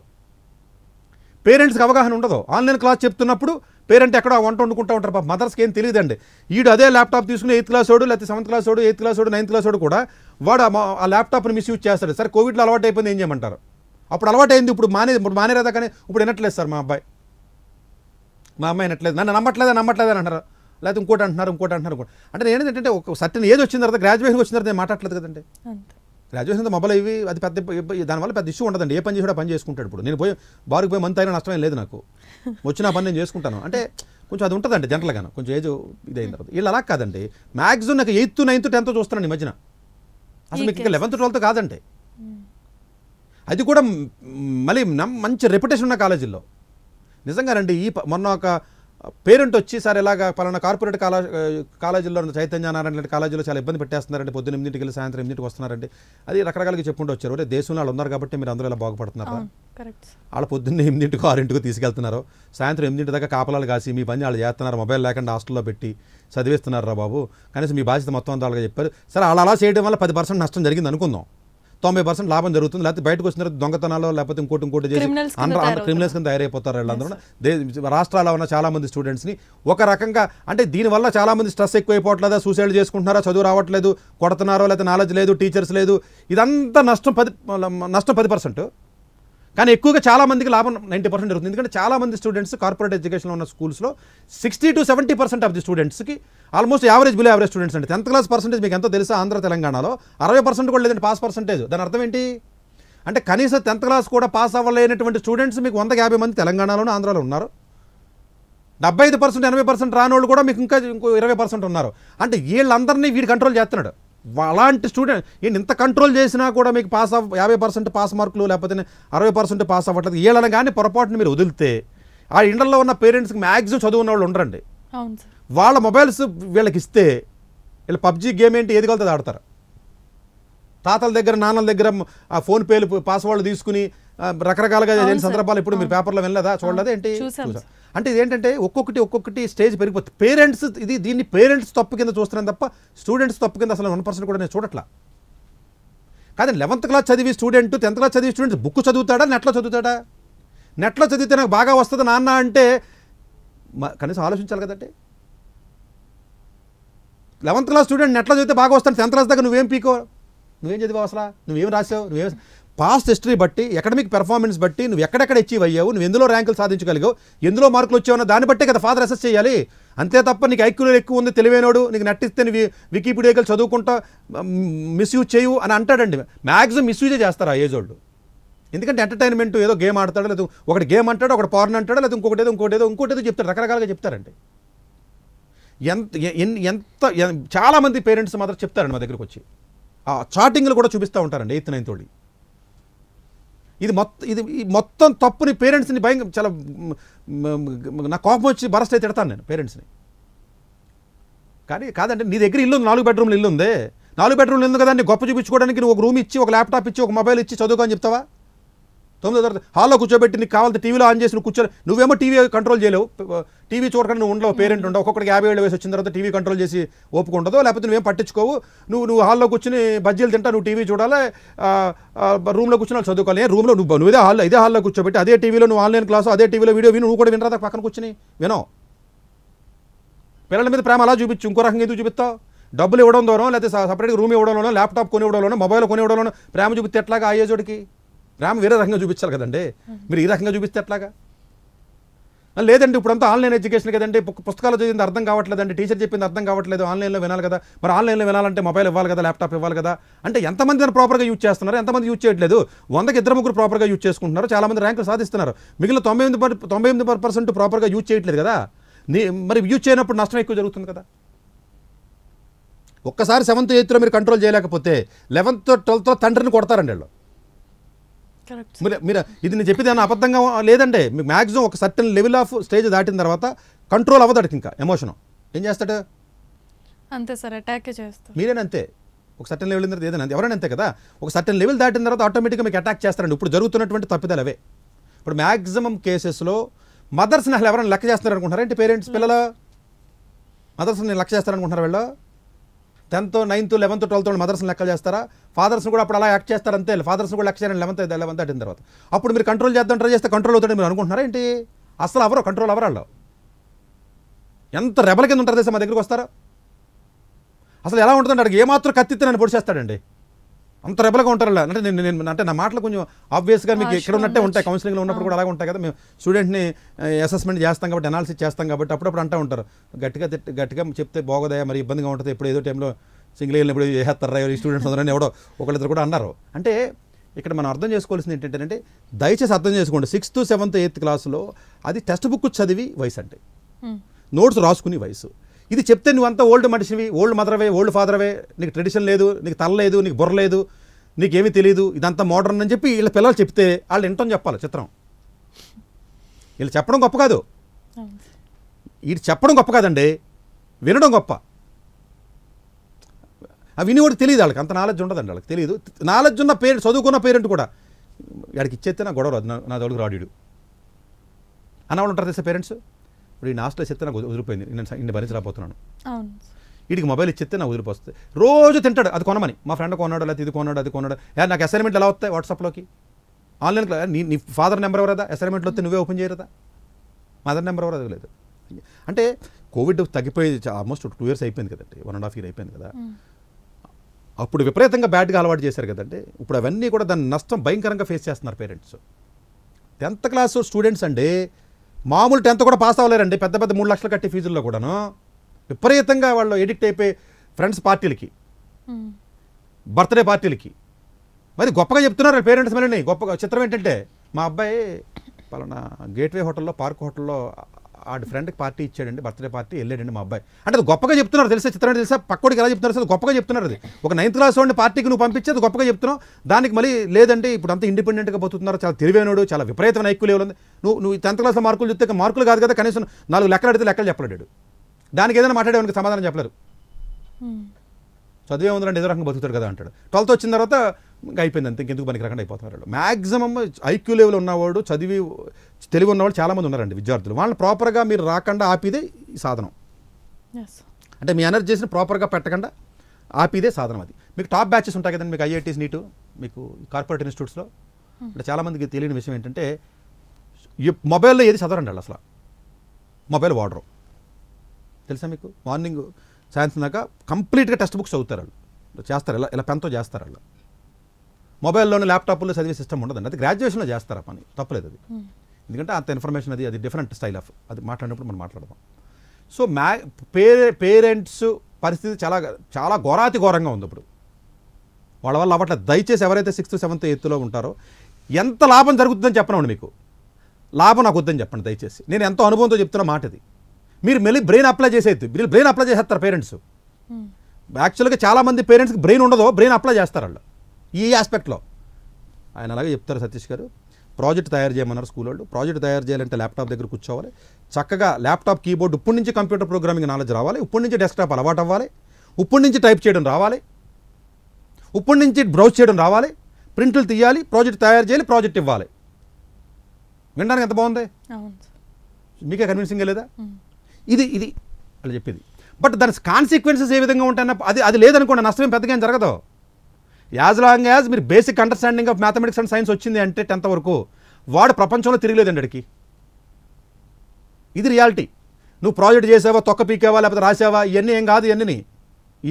పేరెంట్స్కి అవగాహన ఉండదు ఆన్లైన్ క్లాస్ చెప్తున్నప్పుడు పేరెంట్ ఎక్కడో వంట వండుకుంటూ ఉంటారు పాప మదర్స్కి ఏం తెలియదండి ఈడు అదే ల్యాప్టాప్ తీసుకుని ఎయిత్ క్లాస్ వాడు లేకపోతే సెవెంత్ క్లాస్ వాడు ఎయిత్ క్లాస్ వాడు నైన్త్ క్లాస్ వాడు కూడా వాడు ఆ ల్యాప్టాప్ని మిస్యూజ్ చేస్తాడు సార్ కోవిడ్లో అలవాటు అయిపోయింది ఏం చేయమంటారు అప్పుడు అలవాటు అయింది ఇప్పుడు మానే ఇప్పుడు మానేరేదా కానీ ఇప్పుడు వినట్లేదు సార్ మా అబ్బాయి మా అమ్మాయి అనట్లేదు నన్ను నమ్మట్లేదు నమ్మట్లేదు అని అంటారు లేకపోతే ఇంకోటి అంటున్నారు ఇంకోటి అంటున్నారు ఇంకోటి అంటే నేను ఏంటంటే ఒక సర్టన్ ఏజ్ వచ్చిన తర్వాత గ్రాడ్యుయేషన్ వచ్చిన తర్వాత నేను మాట్లాడలేదు కదండి గ్రాడ్యుయేషన్ మొబైల్ ఇవి అది పెద్ద దానివల్ల పెద్ద ఇష్యూ ఉండదండి ఏ పని చేసాడో పని చేసుకుంటాడు ఇప్పుడు నేను పోయి బారుకు పోయి మంత్ అయినా నష్టం లేదు నాకు వచ్చిన పని నేను చేసుకుంటాను అంటే కొంచెం అది ఉంటుందండి జనరల్గాను కొంచెం ఏజ్ ఇదైన తర్వాత వీళ్ళు అలా కాదండి మ్యాక్సిమం నాకు ఎయిత్ నైన్త్ టెన్త్ చూస్తున్నాను ఈ మధ్యన అసలు మీకు ఇంకా లెవెన్త్ ట్వెల్త్ కాదండి అది కూడా మళ్ళీ మంచి రెప్యుటేషన్ ఉన్న కాలేజీల్లో నిజంగానండి ఈ మొన్న ఒక పేరెంట్ వచ్చి సార్ ఇలాగ పలానా కార్పొరేట్ కాలా కాలేజీలో చైతన్యనారాయణ లాంటి కాలేజీలో చాలా ఇబ్బంది పెట్టేస్తున్నారండి పొద్దున్న ఎనిమిదింటికి వెళ్ళి సాయంత్రం ఎనిమిదింటికి వస్తున్నారండి అది రకరకాలుగా చెప్పుకుంటూ వచ్చారు అంటే దేశంలో వాళ్ళు ఉన్నారు కాబట్టి మీరు అందరూ ఇలా బాగుపడుతున్నారు వాళ్ళు పొద్దున్న ఎనిమిదింటికి ఆరింటికి తీసుకెళ్తున్నారు సాయంత్రం ఎనిమిదింటి దాకా కాపలాలు కాసి మీ పని వాళ్ళు చేస్తున్నారు మొబైల్ లేకుండా హాస్టల్లో పెట్టి చదివిస్తున్నారు రా బాబు కనీసం మీ బాధ్యత మొత్తం అంతా చెప్పారు సరే వాళ్ళు అలా చేయడం వల్ల పది పర్సెంట్ నష్టం జరిగింది అనుకుందాం తొంభై పర్సెంట్ లాభం జరుగుతుంది లేకపోతే బయటకు వచ్చిన తర్వాత దొంగతనాలు లేకపోతే ఇంకోటి ఇంకోటి చేసి అందరూ క్రిమినల్స్ కింద తయారైపోతారు వీళ్ళందరూ రాష్ట్రాల ఉన్న చాలా మంది స్టూడెంట్స్ని ఒక రకంగా అంటే దీనివల్ల చాలా మంది స్ట్రెస్ ఎక్కువైపోవట్లేదా సూసైడ్ చేసుకుంటున్నారా చదువు రావట్లేదు కొడుతున్నారో లేకపోతే నాలెడ్జ్ లేదు టీచర్స్ లేదు ఇదంతా నష్టం పది నష్టం పది పర్సెంట్ కానీ ఎక్కువగా చాలా మందికి లాభం నైంటీ పర్సెంట్ జరుగుతుంది ఎందుకంటే మంది స్టూడెంట్స్ కార్పొరేట్ ఎడ్యుకేషన్లో ఉన్న స్కూల్స్లో sixty to seventy percent of the స్టూడెంట్స్కి almost average below average students అంటే టెన్త్ క్లాస్ పర్సెంటేజ్ మీకు ఎంతో తెలుసా ఆంధ్ర తెలంగాణలో అరవై పర్సెంట్ కూడా లేదంటే పాస్ పర్సెంటేజ్ దాని అర్థం ఏంటి అంటే కనీసం టెన్త్ క్లాస్ కూడా పాస్ అవ్వలేనటువంటి స్టూడెంట్స్ మీకు వందకి యాభై మంది తెలంగాణలోనూ ఆంధ్రాలో ఉన్నారు డెబ్బై ఐదు పర్సెంట్ ఎనభై పర్సెంట్ రాని వాళ్ళు కూడా మీకు ఇంకా ఇంకో ఇరవై పర్సెంట్ ఉన్నారు అంటే వీళ్ళందరినీ వీడు కంట్రోల్ చేస్తున్నాడు అలాంటి స్టూడెంట్ ఏంటి ఇంత కంట్రోల్ చేసినా కూడా మీకు పాస్ అవ్వ యాభై పర్సెంట్ పాస్ మార్కులు లేకపోతే అరవై పర్సెంట్ పాస్ అవ్వట్లేదు వీళ్ళని కానీ పొరపాటును మీరు వదిలితే ఆ ఇండల్లో ఉన్న పేరెంట్స్కి మ్యాక్సిమం ఉన్న వాళ్ళు ఉండరండి వాళ్ళ మొబైల్స్ వీళ్ళకి ఇస్తే వీళ్ళు పబ్జీ గేమ్ ఏంటి ఏది కలితే ఆడతారు తాతల దగ్గర నాన్నల దగ్గర ఆ ఫోన్ పేలు పాస్వర్డ్లు తీసుకుని రకరకాలుగా సందర్భాలు ఇప్పుడు మీరు పేపర్లో వెళ్ళలేదా చూడలేదా ఏంటి అంటే ఇదేంటంటే ఒక్కొక్కటి ఒక్కొక్కటి స్టేజ్ పెరిగిపోతుంది పేరెంట్స్ ఇది దీన్ని పేరెంట్స్ తప్పు కింద చూస్తున్నాను తప్ప స్టూడెంట్స్ తప్పు కింద అసలు వన్ పర్సెంట్ కూడా నేను చూడట్లా కానీ లెవెంత్ క్లాస్ చదివి స్టూడెంట్ టెన్త్ క్లాస్ చదివి స్టూడెంట్ బుక్ చదువుతాడా నెట్లో చదువుతాడా నెట్లో చదివితే నాకు బాగా వస్తుంది నాన్న అంటే కనీసం ఆలోచించాలి కదంటే లెవెంత్ క్లాస్ స్టూడెంట్ నెట్లో చదివితే బాగా వస్తాను టెన్త్ క్లాస్ దగ్గర నువ్వేం పీకో నువ్వేం చదివావు అసలు నువ్వేం రాసావు నువ్వేం పాస్ట్ హిస్టరీ బట్టి ఎకడమిక్ పెర్ఫార్మెన్స్ బట్టి నువ్వు ఎక్కడెక్కడ అచీవ్ అయ్యావు నువ్వు ఎందులో ర్యాంకులు సాధించగలిగావు ఎందులో మార్కులు వచ్చావన్న దాన్ని బట్టే కదా ఫాదర్ అసెస్ చేయాలి అంతే తప్ప నీకు ఐక్యులు ఎక్కువ ఉంది తెలివైనోడు నీకు నట్టిస్తే నువ్వు వికీపీడియాకలు చదువుకుంటా మిస్యూజ్ చేయు అని అంటాడండి మ్యాక్సిమం మిస్యూజే చేస్తారు ఆ ఏజ్ వాళ్ళు ఎందుకంటే ఎంటర్టైన్మెంట్ ఏదో గేమ్ ఆడతాడు లేదు ఒకటి గేమ్ అంటాడు ఒకటి పార్న్ అంటాడు లేదా ఇంకొకటి ఏదో ఇంకోటి ఏదో ఇంకోటి ఏదో చెప్తారు రకరకాలుగా చెప్తారండి ఎంత ఎంత చాలామంది పేరెంట్స్ మాత్రం చెప్తారండి మా దగ్గరకు వచ్చి ఆ చాటింగ్లు కూడా చూపిస్తూ ఉంటారండి ఎయిత్ నైన్త్ తోడి ఇది మొత్తం ఇది మొత్తం తప్పుని పేరెంట్స్ని భయం చాలా నా కోపం వచ్చి బరస్ట్ అయితే తిడతాను నేను పేరెంట్స్ని కానీ కాదంటే నీ దగ్గర ఇల్లు నాలుగు బెడ్రూమ్లు ఇల్లు ఉంది నాలుగు బెడ్రూమ్లు ఉంది కదా గొప్ప చూపించుకోవడానికి ఒక రూమ్ ఇచ్చి ఒక ల్యాప్టాప్ ఇచ్చి ఒక మొబైల్ ఇచ్చి చదువుకొని చెప్తావా తొమ్మిదో తరగతి హాల్లో కూర్చోబెట్టి నీకు కావాలంటే టీవీలో ఆన్ చేసి నువ్వు కూర్చొని నువ్వేమో టీవీ కంట్రోల్ చేయలేవు టీవీ చూడకుండా నువ్వు ఉండవు పేరెంట్ ఉండవు ఒక్కొక్కడికి యాభై ఏళ్ళు వయసు వచ్చిన తర్వాత టీవీ కంట్రోల్ చేసి ఒప్పుకుంటుందో లేకపోతే నువ్వేం పట్టించుకోవు నువ్వు నువ్వు హాల్లో కూర్చొని బజ్జీలు తింటా నువ్వు టీవీ చూడాలి రూమ్లో కూర్చొని వాళ్ళు చదువుకోవాలి రూమ్లో నువ్వు ఇదే హాల్లో ఇదే హాల్లో కూర్చోబెట్టి అదే టీవీలో నువ్వు ఆన్లైన్ క్లాసు అదే టీవీలో వీడియో విను నువ్వు కూడా వినరా పక్కన కూర్చొని వినో పిల్లల మీద ప్రేమ అలా చూపించు ఇంకో రకంగా ఎందుకు చూపిస్తావు డబ్బులు ఇవ్వడం ద్వారా లేకపోతే సపరేట్గా రూమ్ ఇవ్వడంలోనో ల్యాప్టాప్ కొని ఇవ్వడంలోనో మొబైల్ ఇవ్వడంలోనో ప్రేమ చూపితే ఎట్లాగా ఆ ఏజోడికి ర్యామ్ వేరే రకంగా చూపించాలి కదండి మీరు ఈ రకంగా చూపిస్తే ఎట్లాగా లేదండి ఇప్పుడంతా ఆన్లైన్ ఎడ్యుకేషన్ కదండి పుస్తకాలు చదివింది అర్థం కావట్లేదండి టీచర్ చెప్పింది అర్థం కావట్లేదు ఆన్లైన్లో వినాలి కదా మరి ఆన్లైన్లో వినాలంటే మొబైల్ ఇవ్వాలి కదా ల్యాప్టాప్ ఇవ్వాలి కదా అంటే ఎంతమంది దాన్ని ప్రాపర్గా యూజ్ చేస్తున్నారు ఎంతమంది యూజ్ చేయట్లేదు వందకి ఇద్దరు ముగ్గురు ప్రాపర్గా యూజ్ చేసుకుంటున్నారు చాలామంది ర్యాంకులు సాధిస్తున్నారు మిగిలిన తొంభై ఎనిమిది తొంభై ఎనిమిది పర్సెంట్ ప్రాపర్గా యూజ్ చేయట్లేదు కదా నీ మరి యూజ్ చేయనప్పుడు నష్టం ఎక్కువ జరుగుతుంది కదా ఒక్కసారి సెవెంత్ ఎయిత్లో మీరు కంట్రోల్ చేయలేకపోతే లెవెన్త్ ట్వెల్త్లో తండ్రిని కొడతారండి వాళ్ళు మీరు ఇది నేను చెప్పేది ఏమైనా అబద్ధంగా లేదండి మీకు మ్యాక్సిమం ఒక సర్టన్ లెవెల్ ఆఫ్ స్టేజ్ దాటిన తర్వాత కంట్రోల్ అవ్వదడికి ఇంకా ఎమోషన్ ఏం చేస్తాడు అంతే సార్ అటాకే చేస్తాడు మీరేనంతే ఒక సర్టన్ లెవెల్ తర్వాత ఏదైనా ఎవరైనా అంతే కదా ఒక సర్టన్ లెవెల్ దాటిన తర్వాత ఆటోమేటిక్గా మీకు అటాక్ చేస్తారండి ఇప్పుడు జరుగుతున్నటువంటి తప్పిదాలు అవే ఇప్పుడు మ్యాక్సిమం కేసెస్లో మదర్స్ని అసలు ఎవరైనా లెక్క చేస్తున్నారు ఏంటి పేరెంట్స్ పిల్లలు మదర్స్ని hmm. లెక్క చేస్తారనుకుంటున్నారా వీళ్ళు టెన్త్ నైన్త్ లెవెన్త్ ట్వెల్త్ మదర్స్ని లెక్క చేస్తారా ఫాదర్స్ కూడా అప్పుడు అలా యాక్ట్ చేస్తారు అంతే కూడా లెక్క చేయండి లెవెన్త్ లెవెన్త్ అయిన తర్వాత అప్పుడు మీరు కంట్రోల్ చేద్దాం ట్రై చేస్తే కంట్రోల్ అవుతాడు మీరు అనుకుంటున్నారా ఏంటి అసలు అవరు కంట్రోల్ అవరాళ్ళు ఎంత రెబల కింద ఉంటారు దేశం మా దగ్గరికి వస్తారా అసలు ఎలా ఉంటుందంటే ఏమాత్రం కత్తిత్తే నన్ను పొడిచేస్తాడండి అంత రెబల్గా ఉంటారు అంటే నేను అంటే నా మాటలు కొంచెం ఆబ్వియస్గా మీకు ఎక్కడ ఉన్నట్టే ఉంటాయి కౌన్సిలింగ్లో ఉన్నప్పుడు కూడా అలాగే ఉంటాయి కదా మేము స్టూడెంట్ని అసెస్మెంట్ చేస్తాం కాబట్టి అనాలిసిస్ చేస్తాం కాబట్టి అప్పుడప్పుడు అంటూ ఉంటారు గట్టిగా గట్టిగా చెప్తే బాగోదా మరి ఇబ్బందిగా ఉంటుంది ఎప్పుడు ఏదో టైంలో సింగిల్ వెళ్ళినప్పుడు ఈ స్టూడెంట్స్ అందరూ ఎవడో ఒకళ్ళిద్దరు కూడా అన్నారు అంటే ఇక్కడ మనం అర్థం చేసుకోవాల్సింది ఏంటంటే దయచేసి అర్థం చేసుకోండి సిక్స్త్ సెవెంత్ ఎయిత్ క్లాసులో అది టెక్స్ట్ బుక్ చదివి వయసు అంటే నోట్స్ రాసుకుని వయసు ఇది చెప్తే నువ్వంతా ఓల్డ్ మనిషివి ఓల్డ్ మదర్వే ఓల్డ్ ఫాదర్వే నీకు ట్రెడిషన్ లేదు నీకు తల లేదు నీకు బుర్ర లేదు నీకేమీ తెలియదు ఇదంతా మోడర్న్ అని చెప్పి వీళ్ళ పిల్లలు చెప్తే వాళ్ళు వింటాం చెప్పాలి చిత్రం వీళ్ళు చెప్పడం గొప్ప కాదు వీడు చెప్పడం గొప్ప కాదండి వినడం గొప్ప అవి విని కూడా తెలియదు వాళ్ళకి అంత నాలెడ్జ్ ఉండదండి వాళ్ళకి తెలియదు నాలెడ్జ్ ఉన్న పేరెంట్ చదువుకున్న పేరెంట్ కూడా వాడికి ఇచ్చేస్తే నా గొడవ రాదు నా దగ్గరకు రాడు అని వాళ్ళు ఉంటారు తెలుసా పేరెంట్స్ ఇప్పుడు ఈ నాస్ట్లో చెత్త నాకు వదిలిపోయింది నేను ఇన్ని భరించలేకపోతున్నాను వీడికి మొబైల్ ఇచ్చితే నాకు వదిలిపోతుంది రోజు తింటాడు అది కొనమని మా ఫ్రెండ్ కొన్నాడు లేకపోతే ఇది కొన్నాడు అది కొన్నాడు నాకు అసైన్మెంట్ ఎలా వస్తాయి వాట్సాప్లోకి ఆన్లైన్ నీ నీ ఫాదర్ నెంబర్ ఎవరదా అసైన్మెంట్లో వస్తే నువ్వే ఓపెన్ చేయరదా మదర్ నెంబర్ ఎవరు లేదు అంటే కోవిడ్ తగ్గిపోయి ఆల్మోస్ట్ టూ ఇయర్స్ అయిపోయింది కదండి వన్ అండ్ హాఫ్ ఇయర్ అయిపోయింది కదా అప్పుడు విపరీతంగా బ్యాడ్గా అలవాటు చేశారు కదండి ఇప్పుడు అవన్నీ కూడా దాని నష్టం భయంకరంగా ఫేస్ చేస్తున్నారు పేరెంట్స్ టెన్త్ క్లాస్ స్టూడెంట్స్ అండి మామూలు టెన్త్ కూడా పాస్ అవ్వలేరండి పెద్ద పెద్ద మూడు లక్షలు కట్టే ఫీజుల్లో కూడాను విపరీతంగా వాళ్ళు ఎడిక్ట్ అయిపోయి ఫ్రెండ్స్ పార్టీలకి బర్త్డే పార్టీలకి మరి గొప్పగా చెప్తున్నారు పేరెంట్స్ మళ్ళీ గొప్పగా చిత్రం ఏంటంటే మా అబ్బాయి పలానా గేట్వే హోటల్లో పార్క్ హోటల్లో ఆ ఫ్రెండ్కి పార్టీ ఇచ్చాడండి బర్త్డే పార్టీ వెళ్ళాడండి మా అబ్బాయి అంటే అది గొప్పగా చెప్తున్నారు తెలుసా చిత్రం తెలుసా పక్కోడికి ఎలా చెప్తున్నారు అది గొప్పగా చెప్తున్నారు అది ఒక నైన్త్ క్లాస్ వాడిని పార్టీకి నువ్వు పంపించేది గొప్పగా చెప్తున్నావు దానికి మళ్ళీ లేదంటే ఇప్పుడు అంత ఇండిపెండెంట్గా పోతున్నారు చాలా తెలివైనడు చాలా విపరీతమైన ఐక్యులు ఎవరు నువ్వు నువ్వు టెన్త్ క్లాస్లో మార్కులు చెప్తే మార్కులు కాదు కదా కనీసం నాలుగు లెక్కలు అడితే లెక్కలు చెప్పలేడు దానికి ఏదైనా మాట్లాడేవానికి సమాధానం చెప్పలేరు చదివే ఉందంటే ఏదో రకంగా బతుకుతాడు కదా అంటాడు ట్వెల్త్ వచ్చిన తర్వాత ఇంకా అయిపోయింది అంతే ఇంకెందుకు పనికి రాకుండా అయిపోతున్నారు వాళ్ళు మ్యాక్సిమం ఐక్యూ లెవెల్ ఉన్నవాడు చదివి తెలివి ఉన్నవాళ్ళు చాలామంది ఉన్నారండి విద్యార్థులు వాళ్ళని ప్రాపర్గా మీరు రాకుండా ఆపిదే ఈ సాధనం అంటే మీ ఎనర్జీస్ని ప్రాపర్గా పెట్టకుండా ఆపిదే సాధనం అది మీకు టాప్ బ్యాచెస్ ఉంటాయి కదండి మీకు ఐఐటీస్ నీటు మీకు కార్పొరేట్ ఇన్స్టిట్యూట్స్లో hmm. అంటే చాలామందికి తెలియని విషయం ఏంటంటే మొబైల్లో ఏది చదవరండి వాళ్ళు అసలు మొబైల్ వాడరు తెలుసా మీకు మార్నింగ్ సాయంత్రం దాకా కంప్లీట్గా టెక్స్ట్ బుక్స్ చదువుతారు వాళ్ళు చేస్తారు ఇలా ఇలా పెన్తో చేస్తారు వాళ్ళు మొబైల్లో ల్యాప్టాప్లో చదివే సిస్టమ్ ఉండదండి అది గ్రాడ్యుయేషన్లో చేస్తారు పని తప్పలేదు అది ఎందుకంటే అంత ఇన్ఫర్మేషన్ అది అది డిఫరెంట్ స్టైల్ ఆఫ్ అది మాట్లాడినప్పుడు మనం మాట్లాడదాం సో మ్యా పేరెంట్స్ పరిస్థితి చాలా చాలా ఘోరాతి ఘోరంగా ఉంది ఇప్పుడు వాళ్ళ వల్ల అవట్ల దయచేసి ఎవరైతే సిక్స్త్ సెవెంత్ ఎయిత్లో ఉంటారో ఎంత లాభం జరుగుతుందని చెప్పనండి మీకు లాభం నాకు వద్దని చెప్పండి దయచేసి నేను ఎంతో అనుభవంతో చెప్తున్న మాట ఇది మీరు మెల్లి బ్రెయిన్ అప్లై చేసేది మీరు బ్రెయిన్ అప్లై చేసేస్తారు పేరెంట్స్ యాక్చువల్గా చాలామంది పేరెంట్స్కి బ్రెయిన్ ఉండదు బ్రెయిన్ అప్లై చేస్తారు వాళ్ళు ఈ ఆస్పెక్ట్లో ఆయన అలాగే చెప్తారు సతీష్ గారు ప్రాజెక్ట్ తయారు చేయమన్నారు స్కూల్ వాళ్ళు ప్రాజెక్ట్ తయారు చేయాలంటే ల్యాప్టాప్ దగ్గర కూర్చోవాలి చక్కగా ల్యాప్టాప్ కీబోర్డ్ ఇప్పటి నుంచి కంప్యూటర్ ప్రోగ్రామింగ్ నాలెడ్జ్ రావాలి ఇప్పటి నుంచి డెస్క్టాప్ అలవాటు అవ్వాలి ఇప్పటి నుంచి టైప్ చేయడం రావాలి ఇప్పటి నుంచి బ్రౌజ్ చేయడం రావాలి ప్రింట్లు తీయాలి ప్రాజెక్ట్ తయారు చేయాలి ప్రాజెక్ట్ ఇవ్వాలి వినడానికి ఎంత బాగుంది మీకే కన్విన్సింగ్ లేదా ఇది ఇది అలా చెప్పేది బట్ దాని కాన్సిక్వెన్సెస్ ఏ విధంగా ఉంటాయన్న అది అది లేదనుకోండి నష్టం పెద్దగా ఏం జరగదు యాజ్ లాంగ్ యాజ్ మీరు basic understanding of mathematics and science వచ్చింది అంటే టెన్త్ వరకు వాడు ప్రపంచంలో తిరగలేదండి అడికి ఇది రియాలిటీ నువ్వు ప్రాజెక్ట్ చేసావా తొక్క పీకేవా లేకపోతే రాసావా ఇవన్నీ ఏం కాదు ఇవన్నీ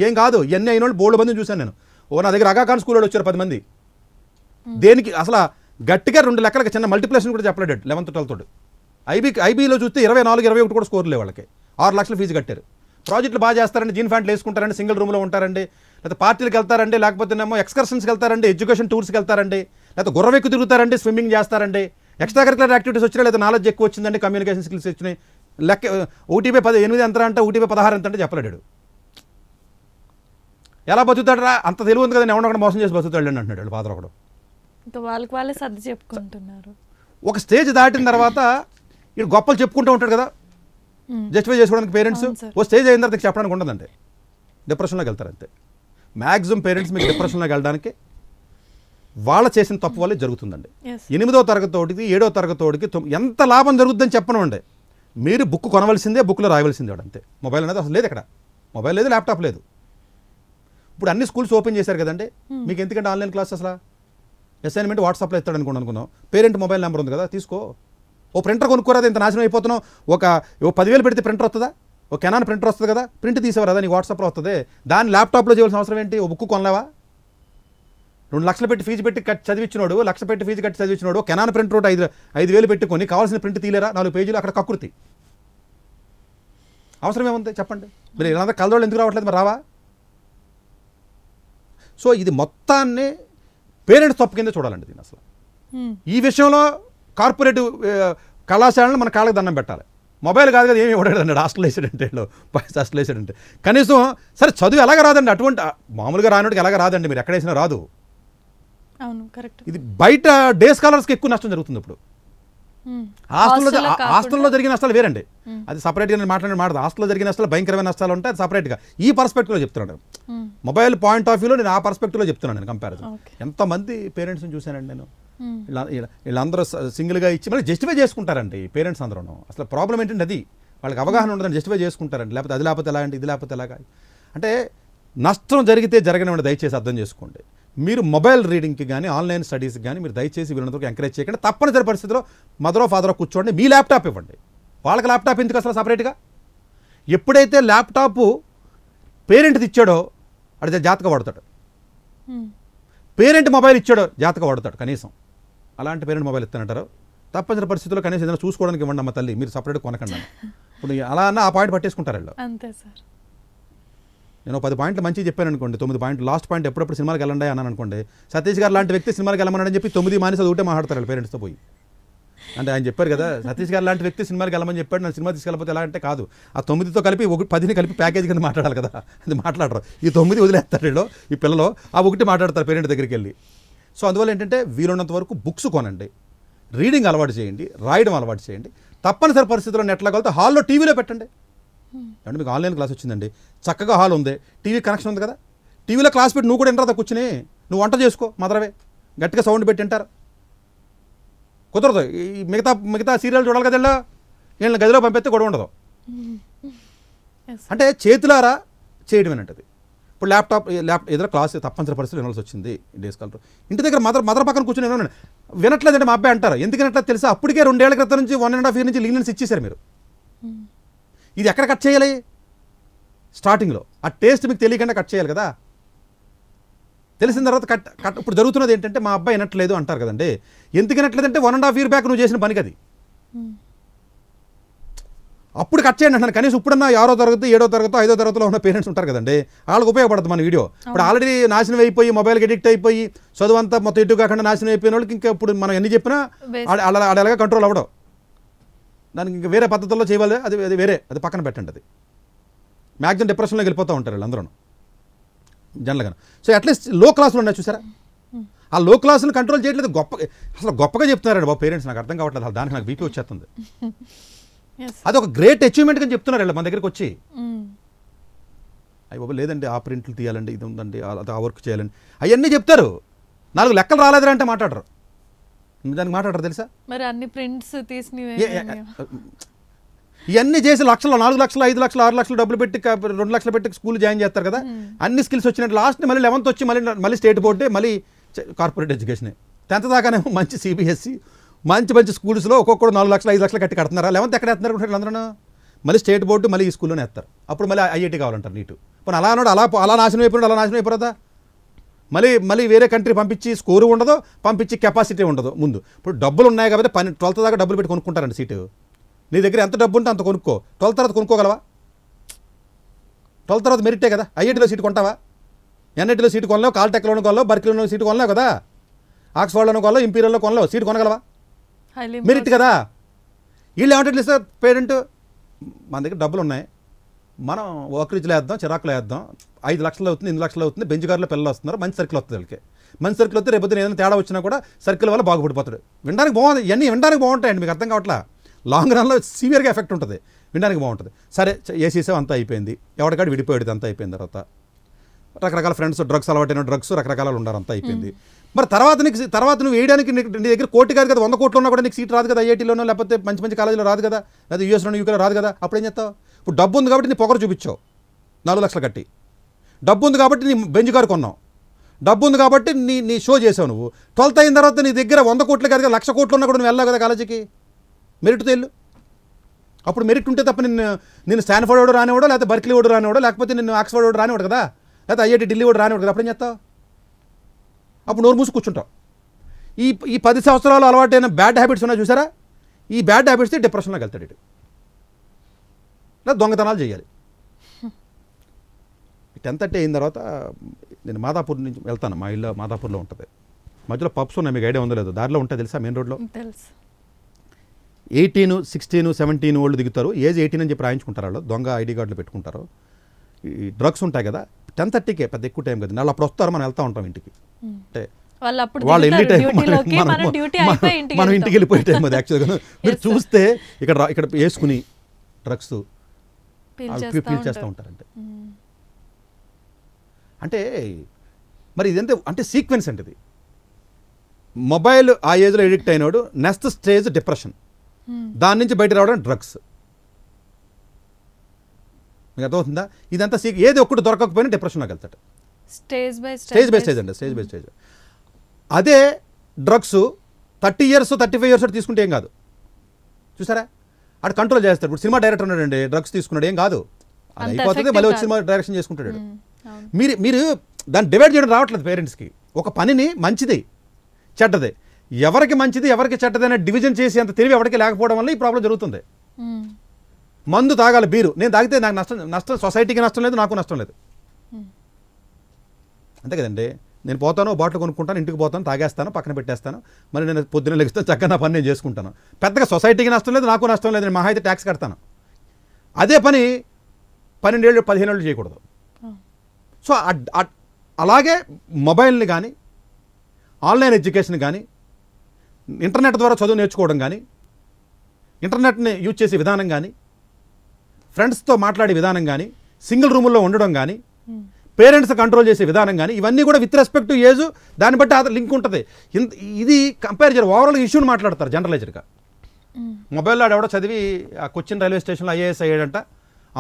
ఏం కాదు ఇవన్నీ అయిన వాళ్ళు బోల్డ్ మందిని చూశాను నేను ఓ నా దగ్గర అగాఖాన్ స్కూల్ వచ్చారు పది మంది hmm. దేనికి అసలు గట్టిగా రెండు లెక్కలకి చిన్న మల్టిప్లేషన్ కూడా చెప్పలేడు లెవెన్త్ ట్వెల్త్ తోడు ఐబీ ఐబీలో చూస్తే ఇరవై నాలుగు ఇరవై ఒకటి కూడా స్కోర్ వాళ్ళకి ఆరు లక్షలు ఫీజు కట్టారు ప్రాజెక్టులు బాగా చేస్తారండి జీన్ ఫ్యాంట్లు వేసుకుంటారండి సింగిల్ రూమ్లో ఉంటారండి లేకపోతే పార్టీలకు వెళ్తారండి లేకపోతే ఏమో ఎక్స్కర్షన్స్కి వెళ్తారండి ఎడ్యుకేషన్ టూర్స్కి వెళ్తారండి లేకపోతే గుర్రవెక్కు తిరుగుతారండి స్విమ్మింగ్ చేస్తారండి ఎక్స్ట్రా కరికులర్ యాక్టివిటీస్ వచ్చినా లేదా నాలెడ్జ్ ఎక్కువ వచ్చిందండి కమ్యూనికేషన్ స్కిల్స్ వచ్చినాయి లెక్క ఊటీపై పది ఎనిమిది ఎంత అంటే ఊటీపై పదహారు ఎంత అంటే చెప్పలేడు ఎలా రా అంత తెలివి ఉంది కదా ఎవడొకడు మోసం చేసి బతుకుతాడు అండి అంటున్నాడు పాత్ర ఒకడు వాళ్ళకి వాళ్ళే సర్ది చెప్పుకుంటున్నారు ఒక స్టేజ్ దాటిన తర్వాత వీడు గొప్పలు చెప్పుకుంటూ ఉంటాడు కదా జస్టిఫై చేసుకోవడానికి పేరెంట్స్ ఓ స్టేజ్ అయిన తర్వాత చెప్పడానికి ఉండదండి డిప్రెషన్లోకి వెళ్తారు అంతే మ్యాక్సిమం పేరెంట్స్ మీకు డిప్రెషన్లోకి వెళ్ళడానికి వాళ్ళ చేసిన తప్పు వల్లే జరుగుతుందండి ఎనిమిదో తరగతితోటికి ఏడో తరగతోటికి ఎంత లాభం జరుగుతుందని చెప్పనివ్వండి మీరు బుక్ కొనవలసిందే బుక్లో రాయవలసిందే అంతే మొబైల్ అనేది అసలు లేదు ఇక్కడ మొబైల్ లేదు ల్యాప్టాప్ లేదు ఇప్పుడు అన్ని స్కూల్స్ ఓపెన్ చేశారు కదండి hmm. మీకు ఎందుకంటే ఆన్లైన్ క్లాస్ అసలు అసైన్మెంట్ వాట్సాప్లో ఇస్తాడు అనుకోండి అనుకున్నాం పేరెంట్ మొబైల్ నెంబర్ ఉంది కదా తీసుకో ఓ ప్రింటర్ కొనుక్కోరాదు ఇంత నాశనం అయిపోతున్నాం ఒక ఓ పదివేలు పెడితే ప్రింటర్ వస్తుందా ఒక కెనాన్ ప్రింటర్ వస్తుంది కదా ప్రింట్ తీసేవారు కదా నీకు వాట్సాప్లో వస్తుంది దాన్ని ల్యాప్టాప్లో చేయాల్సిన అవసరం ఏంటి ఒక బుక్ కొనలేవా రెండు లక్షలు పెట్టి ఫీజు పెట్టి కట్టి చదివించినాడు లక్ష పెట్టి ఫీజు కట్టి చదివించినాడు కెనాన్ ప్రింట్ రోడ్ ఐదు ఐదు వేలు పెట్టుకొని కావాల్సిన ప్రింట్ తీలేరా నాలుగు పేజీలు అక్కడ కకృతి అవసరం ఏముంది చెప్పండి మీరు ఇలా కలదోళ్ళు ఎందుకు రావట్లేదు మరి రావా సో ఇది మొత్తాన్ని పేరెంట్స్ తప్పు కింద చూడాలండి దీన్ని అసలు ఈ విషయంలో కార్పొరేటివ్ కళాశాలను మన కాళ్ళకి దండం పెట్టాలి మొబైల్ కాదు కదా ఏమి ఇవ్వడాడు అన్నాడు హాస్టల్ వేసాడంటే బాయ్స్ హాస్టల్ వేసాడంటే కనీసం సరే చదువు ఎలాగ రాదండి అటువంటి మామూలుగా రానివాడికి ఎలాగ రాదండి మీరు ఎక్కడ వేసినా రాదు ఇది బయట డే స్కాలర్స్కి ఎక్కువ నష్టం జరుగుతుంది ఇప్పుడు హాస్టల్లో హాస్టల్లో జరిగిన నష్టాలు వేరండి అది సపరేట్గా నేను మాట్లాడిన మాట హాస్టల్లో జరిగిన నష్టాలు భయంకరమైన నష్టాలు ఉంటాయి అది సపరేట్గా ఈ పర్స్పెక్టివ్లో చెప్తున్నాను మొబైల్ పాయింట్ ఆఫ్ వ్యూలో నేను ఆ పర్స్పెక్టివ్లో చెప్తున్నాను నేను కంపారిజన్ ఎంతమంది పేరెంట్స్ని చూశానండి నేను Hmm. వీళ్ళందరూ సింగిల్గా ఇచ్చి మళ్ళీ జస్టిఫై చేసుకుంటారండి పేరెంట్స్ అందరూ అసలు ప్రాబ్లం ఏంటంటే అది వాళ్ళకి అవగాహన ఉండదని జస్టిఫై చేసుకుంటారండి లేకపోతే అది లేకపోతే ఎలా అంటే ఇది లేకపోతే ఎలాగా అంటే నష్టం జరిగితే జరగనివ్వండి దయచేసి అర్థం చేసుకోండి మీరు మొబైల్ రీడింగ్కి కానీ ఆన్లైన్ స్టడీస్కి కానీ మీరు దయచేసి వీళ్ళందరికీ ఎంకరేజ్ చేయకండి తప్పనిసరి పరిస్థితిలో మదరో ఫాదరో కూర్చోండి మీ ల్యాప్టాప్ ఇవ్వండి వాళ్ళకి ల్యాప్టాప్ ఎందుకు అసలు సపరేట్గా ఎప్పుడైతే ల్యాప్టాప్ పేరెంట్ ఇచ్చాడో అడితే జాతక వాడతాడు hmm. పేరెంట్ మొబైల్ ఇచ్చాడో జాతక వాడతాడు కనీసం అలాంటి పేరెంట్ మొబైల్ ఇస్తానంటారు తప్పనిసరి పరిస్థితుల్లో కనీసం ఏదైనా చూసుకోవడానికి ఇవ్వండి అమ్మ తల్లి మీరు సపరేట్ కొనకండి ఇప్పుడు అలా అన్న ఆ పాయింట్ పట్టేసుకుంటారు అంతే సార్ నేను పది పాయింట్లు మంచి చెప్పాను అనుకోండి తొమ్మిది పాయింట్ లాస్ట్ పాయింట్ ఎప్పుడప్పుడు సినిమాకి వెళ్ళండి అని అనుకోండి సతీష్ గారు లాంటి వ్యక్తి సినిమాకి వెళ్ళమని చెప్పి తొమ్మిది మానేసి అది ఒకటే మాట్లాడతారు పేరెంట్స్తో పోయి అంటే ఆయన చెప్పారు కదా సతీష్ గారు లాంటి వ్యక్తి సినిమాకి వెళ్ళమని చెప్పాడు నన్ను సినిమా తీసుకెళ్ళిపోతే ఎలా అంటే కాదు ఆ తొమ్మిదితో కలిపి ఒక పదిని కలిపి ప్యాకేజ్ కింద మాట్లాడాలి కదా అది మాట్లాడరు ఈ తొమ్మిది వదిలేస్తారు ఈ పిల్లలు ఆ ఒకటి మాట్లాడతారు పేరెంట్ దగ్గరికి వెళ్ళి సో అందువల్ల ఏంటంటే వీలున్నంత వరకు బుక్స్ కొనండి రీడింగ్ అలవాటు చేయండి రాయడం అలవాటు చేయండి తప్పనిసరి పరిస్థితుల్లో నెట్లా కలితే హాల్లో టీవీలో పెట్టండి అంటే మీకు ఆన్లైన్ క్లాస్ వచ్చిందండి చక్కగా హాల్ ఉంది టీవీ కనెక్షన్ ఉంది కదా టీవీలో క్లాస్ పెట్టి నువ్వు కూడా ఇంటరా కూర్చుని నువ్వు వంట చేసుకో మదరవే గట్టిగా సౌండ్ పెట్టి వింటారు కుదరదు ఈ మిగతా మిగతా సీరియల్ చూడాలి కదెళ్ళా వీళ్ళని గదిలో పంపిస్తే గొడవ ఉండదు అంటే చేతులారా చేయడం అంటది ఇప్పుడు ల్యాప్టాప్ ల్యాప్ ఏదైనా క్లాస్ తప్పనిసరి పరిస్థితులు వినాల్సి వచ్చింది డేస్ కాలర్ ఇంటి దగ్గర మదర్ మదర్ పక్కన కూర్చొని వినండి అంటే మా అబ్బాయి అంటారు ఎందుకంటే తెలుసా అప్పటికే రెండేళ్ల క్రితం నుంచి వన్ అండ్ హాఫ్ ఇయర్ నుంచి లీనియన్స్ ఇచ్చేసారు మీరు hmm. ఇది ఎక్కడ కట్ చేయాలి స్టార్టింగ్లో ఆ టేస్ట్ మీకు తెలియకుండా కట్ చేయాలి కదా తెలిసిన తర్వాత కట్ కట్ ఇప్పుడు జరుగుతున్నది ఏంటంటే మా అబ్బాయి వినట్లేదు అంటారు కదండి ఎందుకు వినట్లేదంటే one and half year back నువ్వు చేసిన పనికి అది hmm. అప్పుడు కట్ చేయండి అంటాను కనీసం ఇప్పుడన్నా ఆరో తరగతి ఏడో తరగతి ఐదో తరగతిలో ఉన్న పేరెంట్స్ ఉంటారు కదండి వాళ్ళకి ఉపయోగపడుతుంది మన వీడియో ఇప్పుడు ఆల్రెడీ నాశనం అయిపోయి మొబైల్కి అడిక్ట్ అయిపోయి చదువు అంతా మొత్తం ఇటు కాకుండా నాశనం అయిపోయిన వాళ్ళకి ఇంకా ఇప్పుడు మనం ఎన్ని చెప్పినా అలా కంట్రోల్ అవ్వడం దానికి ఇంకా వేరే పద్ధతుల్లో చేయాలి అది అది వేరే అది పక్కన పెట్టండి అది మ్యాక్సిమం డిప్రెషన్లోకి వెళ్ళిపోతూ ఉంటారు వీళ్ళందరూ జనరల్గా సో అట్లీస్ట్ లో క్లాస్లో ఉన్నాయి చూసారా ఆ లో క్లాస్ని కంట్రోల్ చేయట్లేదు గొప్ప అసలు గొప్పగా చెప్తున్నారండి బాబు పేరెంట్స్ నాకు అర్థం కావట్లేదు దానికి నాకు బీపీ వచ్చేస్తుంది అదొక గ్రేట్ అచీవ్మెంట్ అచీవ్మెంట్గా చెప్తున్నారు వీళ్ళ మన దగ్గరికి వచ్చి hmm. అయ్యి లేదండి ఆ ప్రింట్లు తీయాలండి ఇది ఉందండి అది ఆ వర్క్ చేయాలండి అవన్నీ చెప్తారు నాలుగు లెక్కలు రాలేదు అంటే మాట్లాడరు దానికి మాట్లాడరు తెలుసా మరి అన్ని ప్రింట్స్ తీసి ఇవన్నీ చేసి లక్షలు నాలుగు లక్షలు ఐదు లక్షలు ఆరు లక్షలు డబ్బులు పెట్టి రెండు లక్షలు పెట్టి స్కూల్ జాయిన్ చేస్తారు కదా hmm. అన్ని స్కిల్స్ వచ్చినట్టు లాస్ట్ మళ్ళీ లెవెన్త్ వచ్చి మళ్ళీ మళ్ళీ స్టేట్ బోర్డే మళ్ళీ కార్పొరేట్ ఎడ్యుకేషన్ టెన్త్ దాకానే మంచి సిబిఎస్సి మంచి మంచి స్కూల్స్లో ఒక్కొక్కరు నాలుగు లక్షలు ఐదు లక్షలు కట్టి కడుతున్నారా లేవంత ఎక్కడ వేస్తున్నారు అందరూ మళ్ళీ స్టేట్ బోర్డు మళ్ళీ ఈ స్కూల్లోనే వేస్తారు అప్పుడు మళ్ళీ ఐఐటీ కావాలంటారు నీటు పోనీ అలా అన్నాడు అలా అలా నాశనం అయిపోయినాడు అలా నాశనం అయిపోరాదా మళ్ళీ మళ్ళీ వేరే కంట్రీ పంపించి స్కోరు ఉండదు పంపించి కెపాసిటీ ఉండదు ముందు ఇప్పుడు డబ్బులు ఉన్నాయి కాబట్టి పని ట్వెల్త్ దాకా డబ్బులు పెట్టి కొనుక్కుంటారండి సీటు నీ దగ్గర ఎంత డబ్బు ఉంటే అంత కొనుక్కో ట్వెల్త్ తర్వాత కొనుక్కోగలవా ట్వెల్త్ తర్వాత మెరిటే కదా ఐఐటీలో సీటు కొంటావా ఎన్ఐటీలో సీటు కొనలేవు కాల్టెక్లో కొనలేవు బర్క్లో సీటు కొనలేవు కదా ఆక్స్ఫర్డ్లో కొనలేవు ఇంపీరియల్లో కొనలేవు సీటు కొనగలవా మెరిట్ కదా వీళ్ళు ఏమంటే సార్ పేరెంట్ మన దగ్గర డబ్బులు ఉన్నాయి మనం ఓకరిజ్లో వేద్దాం చిరాకులు వేద్దాం ఐదు లక్షలు అవుతుంది ఎనిమిది లక్షలు అవుతుంది బెంచ్ పిల్లలు వస్తున్నారు మంచి సర్కిల్ వస్తుంది వీళ్ళకి మంచి సర్కిల్ వస్తే రేపొద్దున ఏదైనా తేడా వచ్చినా కూడా సర్కిల్ వల్ల బాగుపడిపోతాడు వినడానికి బాగుంది ఇవన్నీ వినడానికి బాగుంటాయండి మీకు అర్థం కావట్లా లాంగ్ రన్లో సీవియర్గా ఎఫెక్ట్ ఉంటుంది వినడానికి బాగుంటుంది సరే ఏసీసే అంతా అయిపోయింది ఎవరికాడు విడిపోయాడు అంతా అయిపోయిన తర్వాత రకరకాల ఫ్రెండ్స్ డ్రగ్స్ అలవాటైన డ్రగ్స్ రకరకాలు ఉండాలి అంతా అయిపోయింది మరి తర్వాత నీకు తర్వాత నువ్వు వేయడానికి నీ దగ్గర కోటి కాదు కదా వంద కోట్లు ఉన్నా కూడా నీకు సీట్ రాదు కదా ఐఐటీలోనో లేకపోతే మంచి మంచి కాలేజీలో రాదు కదా లేదా యూఎస్లోనో యూకేలో రాదు కదా అప్పుడు ఏం చేస్తావు ఇప్పుడు డబ్బు ఉంది కాబట్టి నీ పొగరు చూపించావు నాలుగు లక్షలు కట్టి డబ్బు ఉంది కాబట్టి నీ బెంజ్ గారు కొన్నావు డబ్బు ఉంది కాబట్టి నీ నీ షో చేసావు నువ్వు ట్వెల్త్ అయిన తర్వాత నీ దగ్గర వంద కోట్లు కాదు కదా లక్ష కోట్లు ఉన్నా కూడా నువ్వు వెళ్ళావు కదా కాలేజీకి మెరిట్ తెలు అప్పుడు మెరిట్ ఉంటే తప్ప నేను నేను స్టాన్ఫర్డ్ వాడు రానివాడో లేకపోతే బర్క్లీ వాడు రానివాడో లేకపోతే నేను ఆక్స్ఫర్డ్ వాడు రానివాడు కదా లేకపోతే ఐఐటి ఢిల్లీ కూడా రానివాడు కదా ఏం చేస్తావు అప్పుడు నోరు మూసి కూర్చుంటావు ఈ ఈ పది సంవత్సరాలు అలవాటైన బ్యాడ్ హ్యాబిట్స్ ఉన్నా చూసారా ఈ బ్యాడ్ హ్యాబిట్స్ డిప్రెషన్లోకి వెళ్తాడు ఇటు లేదా దొంగతనాలు చేయాలి టెన్త్ అంటే అయిన తర్వాత నేను మాదాపూర్ నుంచి వెళ్తాను మా ఇల్లు మాదాపూర్లో ఉంటుంది మధ్యలో పప్స్ ఉన్నాయి మీకు ఐడియా ఉందో లేదు దారిలో ఉంటుంది తెలుసా మెయిన్ రోడ్లో తెలుసు ఎయిటీన్ సిక్స్టీన్ సెవెంటీన్ వాళ్ళు దిగుతారు ఏజ్ ఎయిటీన్ అని చెప్పి రాయించుకుంటారు వాళ్ళు దొంగ ఐడి కార్డులు పెట్టుకుంటారు ఈ డ్రగ్స్ ఉంటాయి కదా టెన్ థర్టీకే పెద్ద ఎక్కువ టైం కదా అప్పుడు వస్తారు మనం వెళ్తా ఉంటాం ఇంటికి అంటే వాళ్ళు ఎల్లి టైం మనం ఇంటికి వెళ్ళిపోయే టైం అది యాక్చువల్గా మీరు చూస్తే ఇక్కడ ఇక్కడ వేసుకుని డ్రగ్స్ ఫీల్ చేస్తూ ఉంటారంటే అంటే మరి ఇదంతే అంటే సీక్వెన్స్ అంటే ఇది మొబైల్ ఆ ఏజ్లో ఎడిక్ట్ అయినాడు నెక్స్ట్ స్టేజ్ డిప్రెషన్ దాని నుంచి బయట రావడం డ్రగ్స్ మీకు అర్థమవుతుందా ఇదంతా సీక్ ఏది ఒక్కటి దొరకకపోయినా డిప్రెషన్లోకి వెళ్తాడు stage by stage by stage అండి స్టేజ్ బై స్టేజ్ అదే drugs thirty years thirty five years తీసుకుంటే ఏం కాదు చూసారా అటు కంట్రోల్ చేస్తాడు ఇప్పుడు సినిమా డైరెక్టర్ ఉన్నాడండి డ్రగ్స్ తీసుకున్నాడు ఏం కాదు అది అయిపోతుంది మళ్ళీ వచ్చి సినిమా డైరెక్షన్ చేసుకుంటాడు hmm, మీరు మీరు దాన్ని డివైడ్ చేయడం రావట్లేదు పేరెంట్స్కి ఒక పనిని మంచిది చెడ్డది ఎవరికి మంచిది ఎవరికి చెడ్డది అనే డివిజన్ చేసి అంత తెలివి ఎవరికి లేకపోవడం వల్ల ఈ ప్రాబ్లం జరుగుతుంది hmm. మందు తాగాలి బీరు నేను తాగితే నాకు నష్టం నష్టం సొసైటీకి నష్టం లేదు నాకు నష్టం లేదు అంతే కదండి నేను పోతాను బాటిల్ కొనుక్కుంటాను ఇంటికి పోతాను తాగేస్తాను పక్కన పెట్టేస్తాను మరి నేను పొద్దున లెగిస్తాను చక్కగా నా పని నేను చేసుకుంటాను పెద్దగా సొసైటీకి నష్టం లేదు నాకు నష్టం లేదు నేను మహా అయితే ట్యాక్స్ కడతాను అదే పని పన్నెండేళ్ళు పదిహేనేళ్ళు చేయకూడదు సో అలాగే మొబైల్ని కానీ ఆన్లైన్ ఎడ్యుకేషన్ కానీ ఇంటర్నెట్ ద్వారా చదువు నేర్చుకోవడం కానీ ఇంటర్నెట్ని యూజ్ చేసే విధానం కానీ ఫ్రెండ్స్తో మాట్లాడే విధానం కానీ సింగిల్ రూముల్లో ఉండడం కానీ hmm. పేరెంట్స్ కంట్రోల్ చేసే విధానం కానీ ఇవన్నీ కూడా విత్ రెస్పెక్ట్ టు ఏజ్ దాన్ని బట్టి అది లింక్ ఉంటుంది ఇది కంపేర్ చేయరు ఓవరాల్గా ఇష్యూని మాట్లాడతారు జనరలైజర్గా మొబైల్లో hmm. ఆడెవడో చదివి ఆ కొచ్చిన రైల్వే స్టేషన్లో ఐఏఎస్ అయ్యాడంట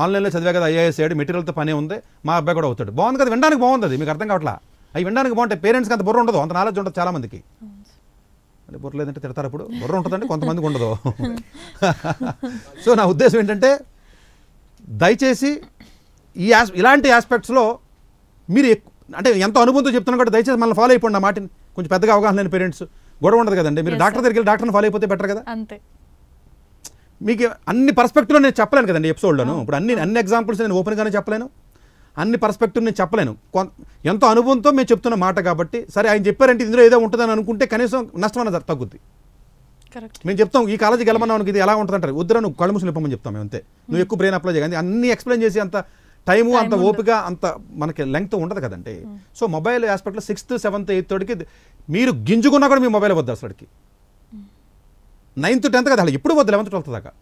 ఆన్లైన్లో చదివే కదా ఐఏఎస్ అయ్యాడు మెటీరియల్తో పనే ఉంది మా అబ్బాయి కూడా అవుతాడు బాగుంది కదా వినడానికి బాగుంది అది మీకు అర్థం కావట్లా అవి వినడానికి బాగుంటాయి పేరెంట్స్కి అంత బుర్ర ఉండదు అంత నాలెడ్జ్ ఉండదు చాలామందికి అంటే బుర్ర లేదంటే తిడతారు ఇప్పుడు బుర్ర ఉంటుందండి కొంతమందికి ఉండదు సో నా ఉద్దేశం ఏంటంటే దయచేసి ఈ ఇలాంటి ఆస్పెక్ట్స్లో మీరు అంటే ఎంతో అనుభవంతో చెప్తున్నాను కూడా దయచేసి మనల్ని ఫాలో అయిపోండి ఆ మాటని కొంచెం పెద్దగా అవగాహన లేని పేరెంట్స్ గొడవ ఉండదు కదండి మీరు డాక్టర్ దగ్గరికి వెళ్ళి డాక్టర్ని ఫాలో అయిపోతే బెటర్ కదా అంతే మీకు అన్ని పర్స్పెక్టివ్లో నేను చెప్పలేను కదండి ఎపిసోడ్లను ఇప్పుడు అన్ని అన్ని ఎగ్జాంపుల్స్ నేను ఓపెన్గానే చెప్పలేను అన్ని పర్స్పెక్టివ్ నేను చెప్పలేను ఎంతో అనుభవంతో మేము చెప్తున్న మాట కాబట్టి సరే ఆయన చెప్పారంటే ఇందులో ఏదో ఉంటుందని అనుకుంటే కనీసం నష్టం అన్నది తగ్గుద్ది మేము చెప్తాం ఈ కాలేజీకి వెళ్ళమన్నావు ఇది ఎలా అంటారు వద్దురా నువ్వు కళ్ళు ముసులు ఇప్పమని చెప్తాం మేము అంతే నువ్వు ఎక్కువ బ్రెయిన్ అప్లై చేయగానే అన్ని ఎక్స్ప్లెయిన్ చేసి అంత టైము అంత ఓపిక అంత మనకి లెంగ్త్ ఉండదు కదండి hmm. So mobile hospital sixth seventh eighth తోడికి మీరు గింజుకున్నా కూడా మీ మొబైల్ వద్దు అసలుకి నైన్త్ hmm. టెన్త్ కదా ఇప్పుడు వద్దు లెవెన్త్ ట్వెల్త్ దాకా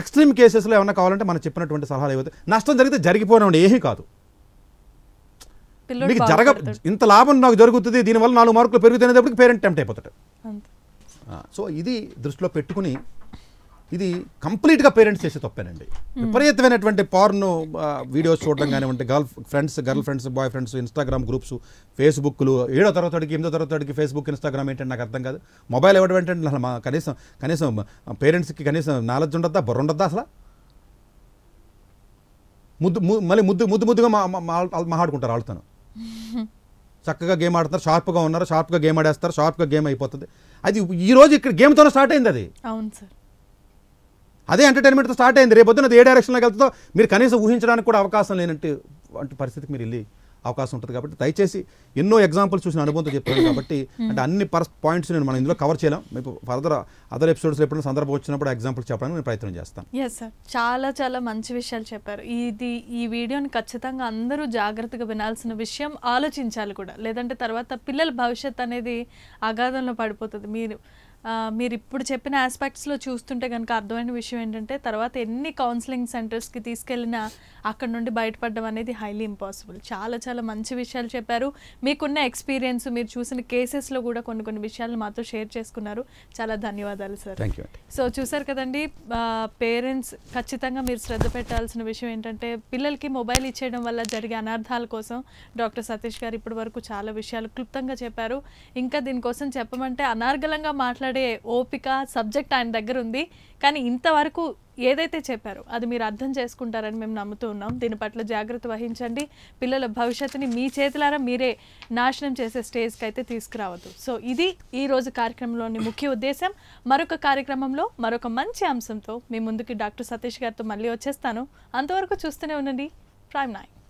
ఎక్స్ట్రీమ్ కేసెస్లో ఏమన్నా కావాలంటే మనం చెప్పినటువంటి సలహాలు ఏవైతే నష్టం జరిగితే జరిగిపోనివ్వండి ఏమీ కాదు మీకు జరగ ఇంత లాభం నాకు జరుగుతుంది దీనివల్ల నాలుగు మార్కులు పెరుగుతున్నప్పటికి పేరెంట్ టెంప్ట్ అయిపోతాడు సో ఇది దృష్టిలో పెట్టుకుని ఇది కంప్లీట్గా పేరెంట్స్ చేసే తప్పేనండి విపరీతమైనటువంటి పార్న్ వీడియోస్ చూడడం కానివ్వండి girlfriends girlfriends boyfriends Instagram groups ఫేస్బుక్లు ఏడో తరగతికి ఎనిమిదో తరగతికి ఫేస్బుక్ ఇన్స్టాగ్రామ్ ఏంటంటే నాకు అర్థం కాదు మొబైల్ ఇవ్వడం ఏంటంటే అసలు మా కనీసం కనీసం పేరెంట్స్కి కనీసం నాలెడ్జ్ ఉండద్దా బుర్ర ఉండద్దా అసలు ముద్దు మళ్ళీ ముద్దు ముద్దు ముద్దుగా మాట్లాడుకుంటారు ఆడుతాను చక్కగా గేమ్ ఆడతారు షార్ప్గా ఉన్నారు షార్ప్గా గేమ్ ఆడేస్తారు షార్ప్గా గేమ్ అయిపోతుంది అది ఈరోజు ఇక్కడ గేమ్తోనే స్టార్ట్ అయింది అది అవును సార్ అదే ఎంటర్టైన్మెంట్తో స్టార్ట్ అయింది రేపొద్దున ఏ డైరెక్షన్లోకి వెళ్తుందో మీరు కనీసం ఊహించడానికి కూడా అవకాశం లేనట్టు వంటి పరిస్థితికి మీరు వెళ్ళి అవకాశం ఉంటుంది కాబట్టి దయచేసి ఎన్నో ఎగ్జాంపుల్స్ చూసిన అనుభవంతో చెప్పాను కాబట్టి hmm. అంటే అన్ని పర్స్ పాయింట్స్ నేను మనం ఇందులో కవర్ చేయలేం మీకు ఫర్దర్ అదర్ ఎపిసోడ్స్ ఎప్పుడైనా సందర్భం వచ్చినప్పుడు ఎగ్జాంపుల్ చెప్పడానికి నేను ప్రయత్నం చేస్తాను ఎస్ సార్ చాలా చాలా మంచి విషయాలు చెప్పారు ఇది ఈ వీడియోని ఖచ్చితంగా అందరూ జాగ్రత్తగా వినాల్సిన విషయం ఆలోచించాలి కూడా లేదంటే తర్వాత పిల్లల భవిష్యత్ అనేది అగాధంలో పడిపోతుంది మీరు మీరు ఇప్పుడు చెప్పిన ఆస్పెక్ట్స్లో చూస్తుంటే కనుక అర్థమైన విషయం ఏంటంటే తర్వాత ఎన్ని కౌన్సిలింగ్ సెంటర్స్కి తీసుకెళ్ళినా అక్కడ నుండి బయటపడడం అనేది హైలీ ఇంపాసిబుల్ చాలా చాలా మంచి విషయాలు చెప్పారు మీకున్న ఎక్స్పీరియన్స్ మీరు చూసిన కేసెస్లో కూడా కొన్ని కొన్ని విషయాలు మాతో షేర్ చేసుకున్నారు చాలా ధన్యవాదాలు సార్ సో చూసారు కదండి పేరెంట్స్ ఖచ్చితంగా మీరు శ్రద్ధ పెట్టాల్సిన విషయం ఏంటంటే పిల్లలకి మొబైల్ ఇచ్చేయడం వల్ల జరిగే అనార్థాల కోసం డాక్టర్ సతీష్ గారు ఇప్పటి వరకు చాలా విషయాలు క్లుప్తంగా చెప్పారు ఇంకా దీనికోసం చెప్పమంటే అనార్గలంగా మాట్లాడే మాట్లాడే ఓపిక సబ్జెక్ట్ ఆయన దగ్గర ఉంది కానీ ఇంతవరకు ఏదైతే చెప్పారో అది మీరు అర్థం చేసుకుంటారని మేము నమ్ముతూ ఉన్నాం దీని పట్ల జాగ్రత్త వహించండి పిల్లల భవిష్యత్తుని మీ చేతులారా మీరే నాశనం చేసే స్టేజ్కి అయితే తీసుకురావద్దు సో ఇది ఈరోజు కార్యక్రమంలోని ముఖ్య ఉద్దేశం మరొక కార్యక్రమంలో మరొక మంచి అంశంతో మీ ముందుకి డాక్టర్ సతీష్ గారితో మళ్ళీ వచ్చేస్తాను అంతవరకు చూస్తూనే ఉండండి ప్రైమ్ నాయక్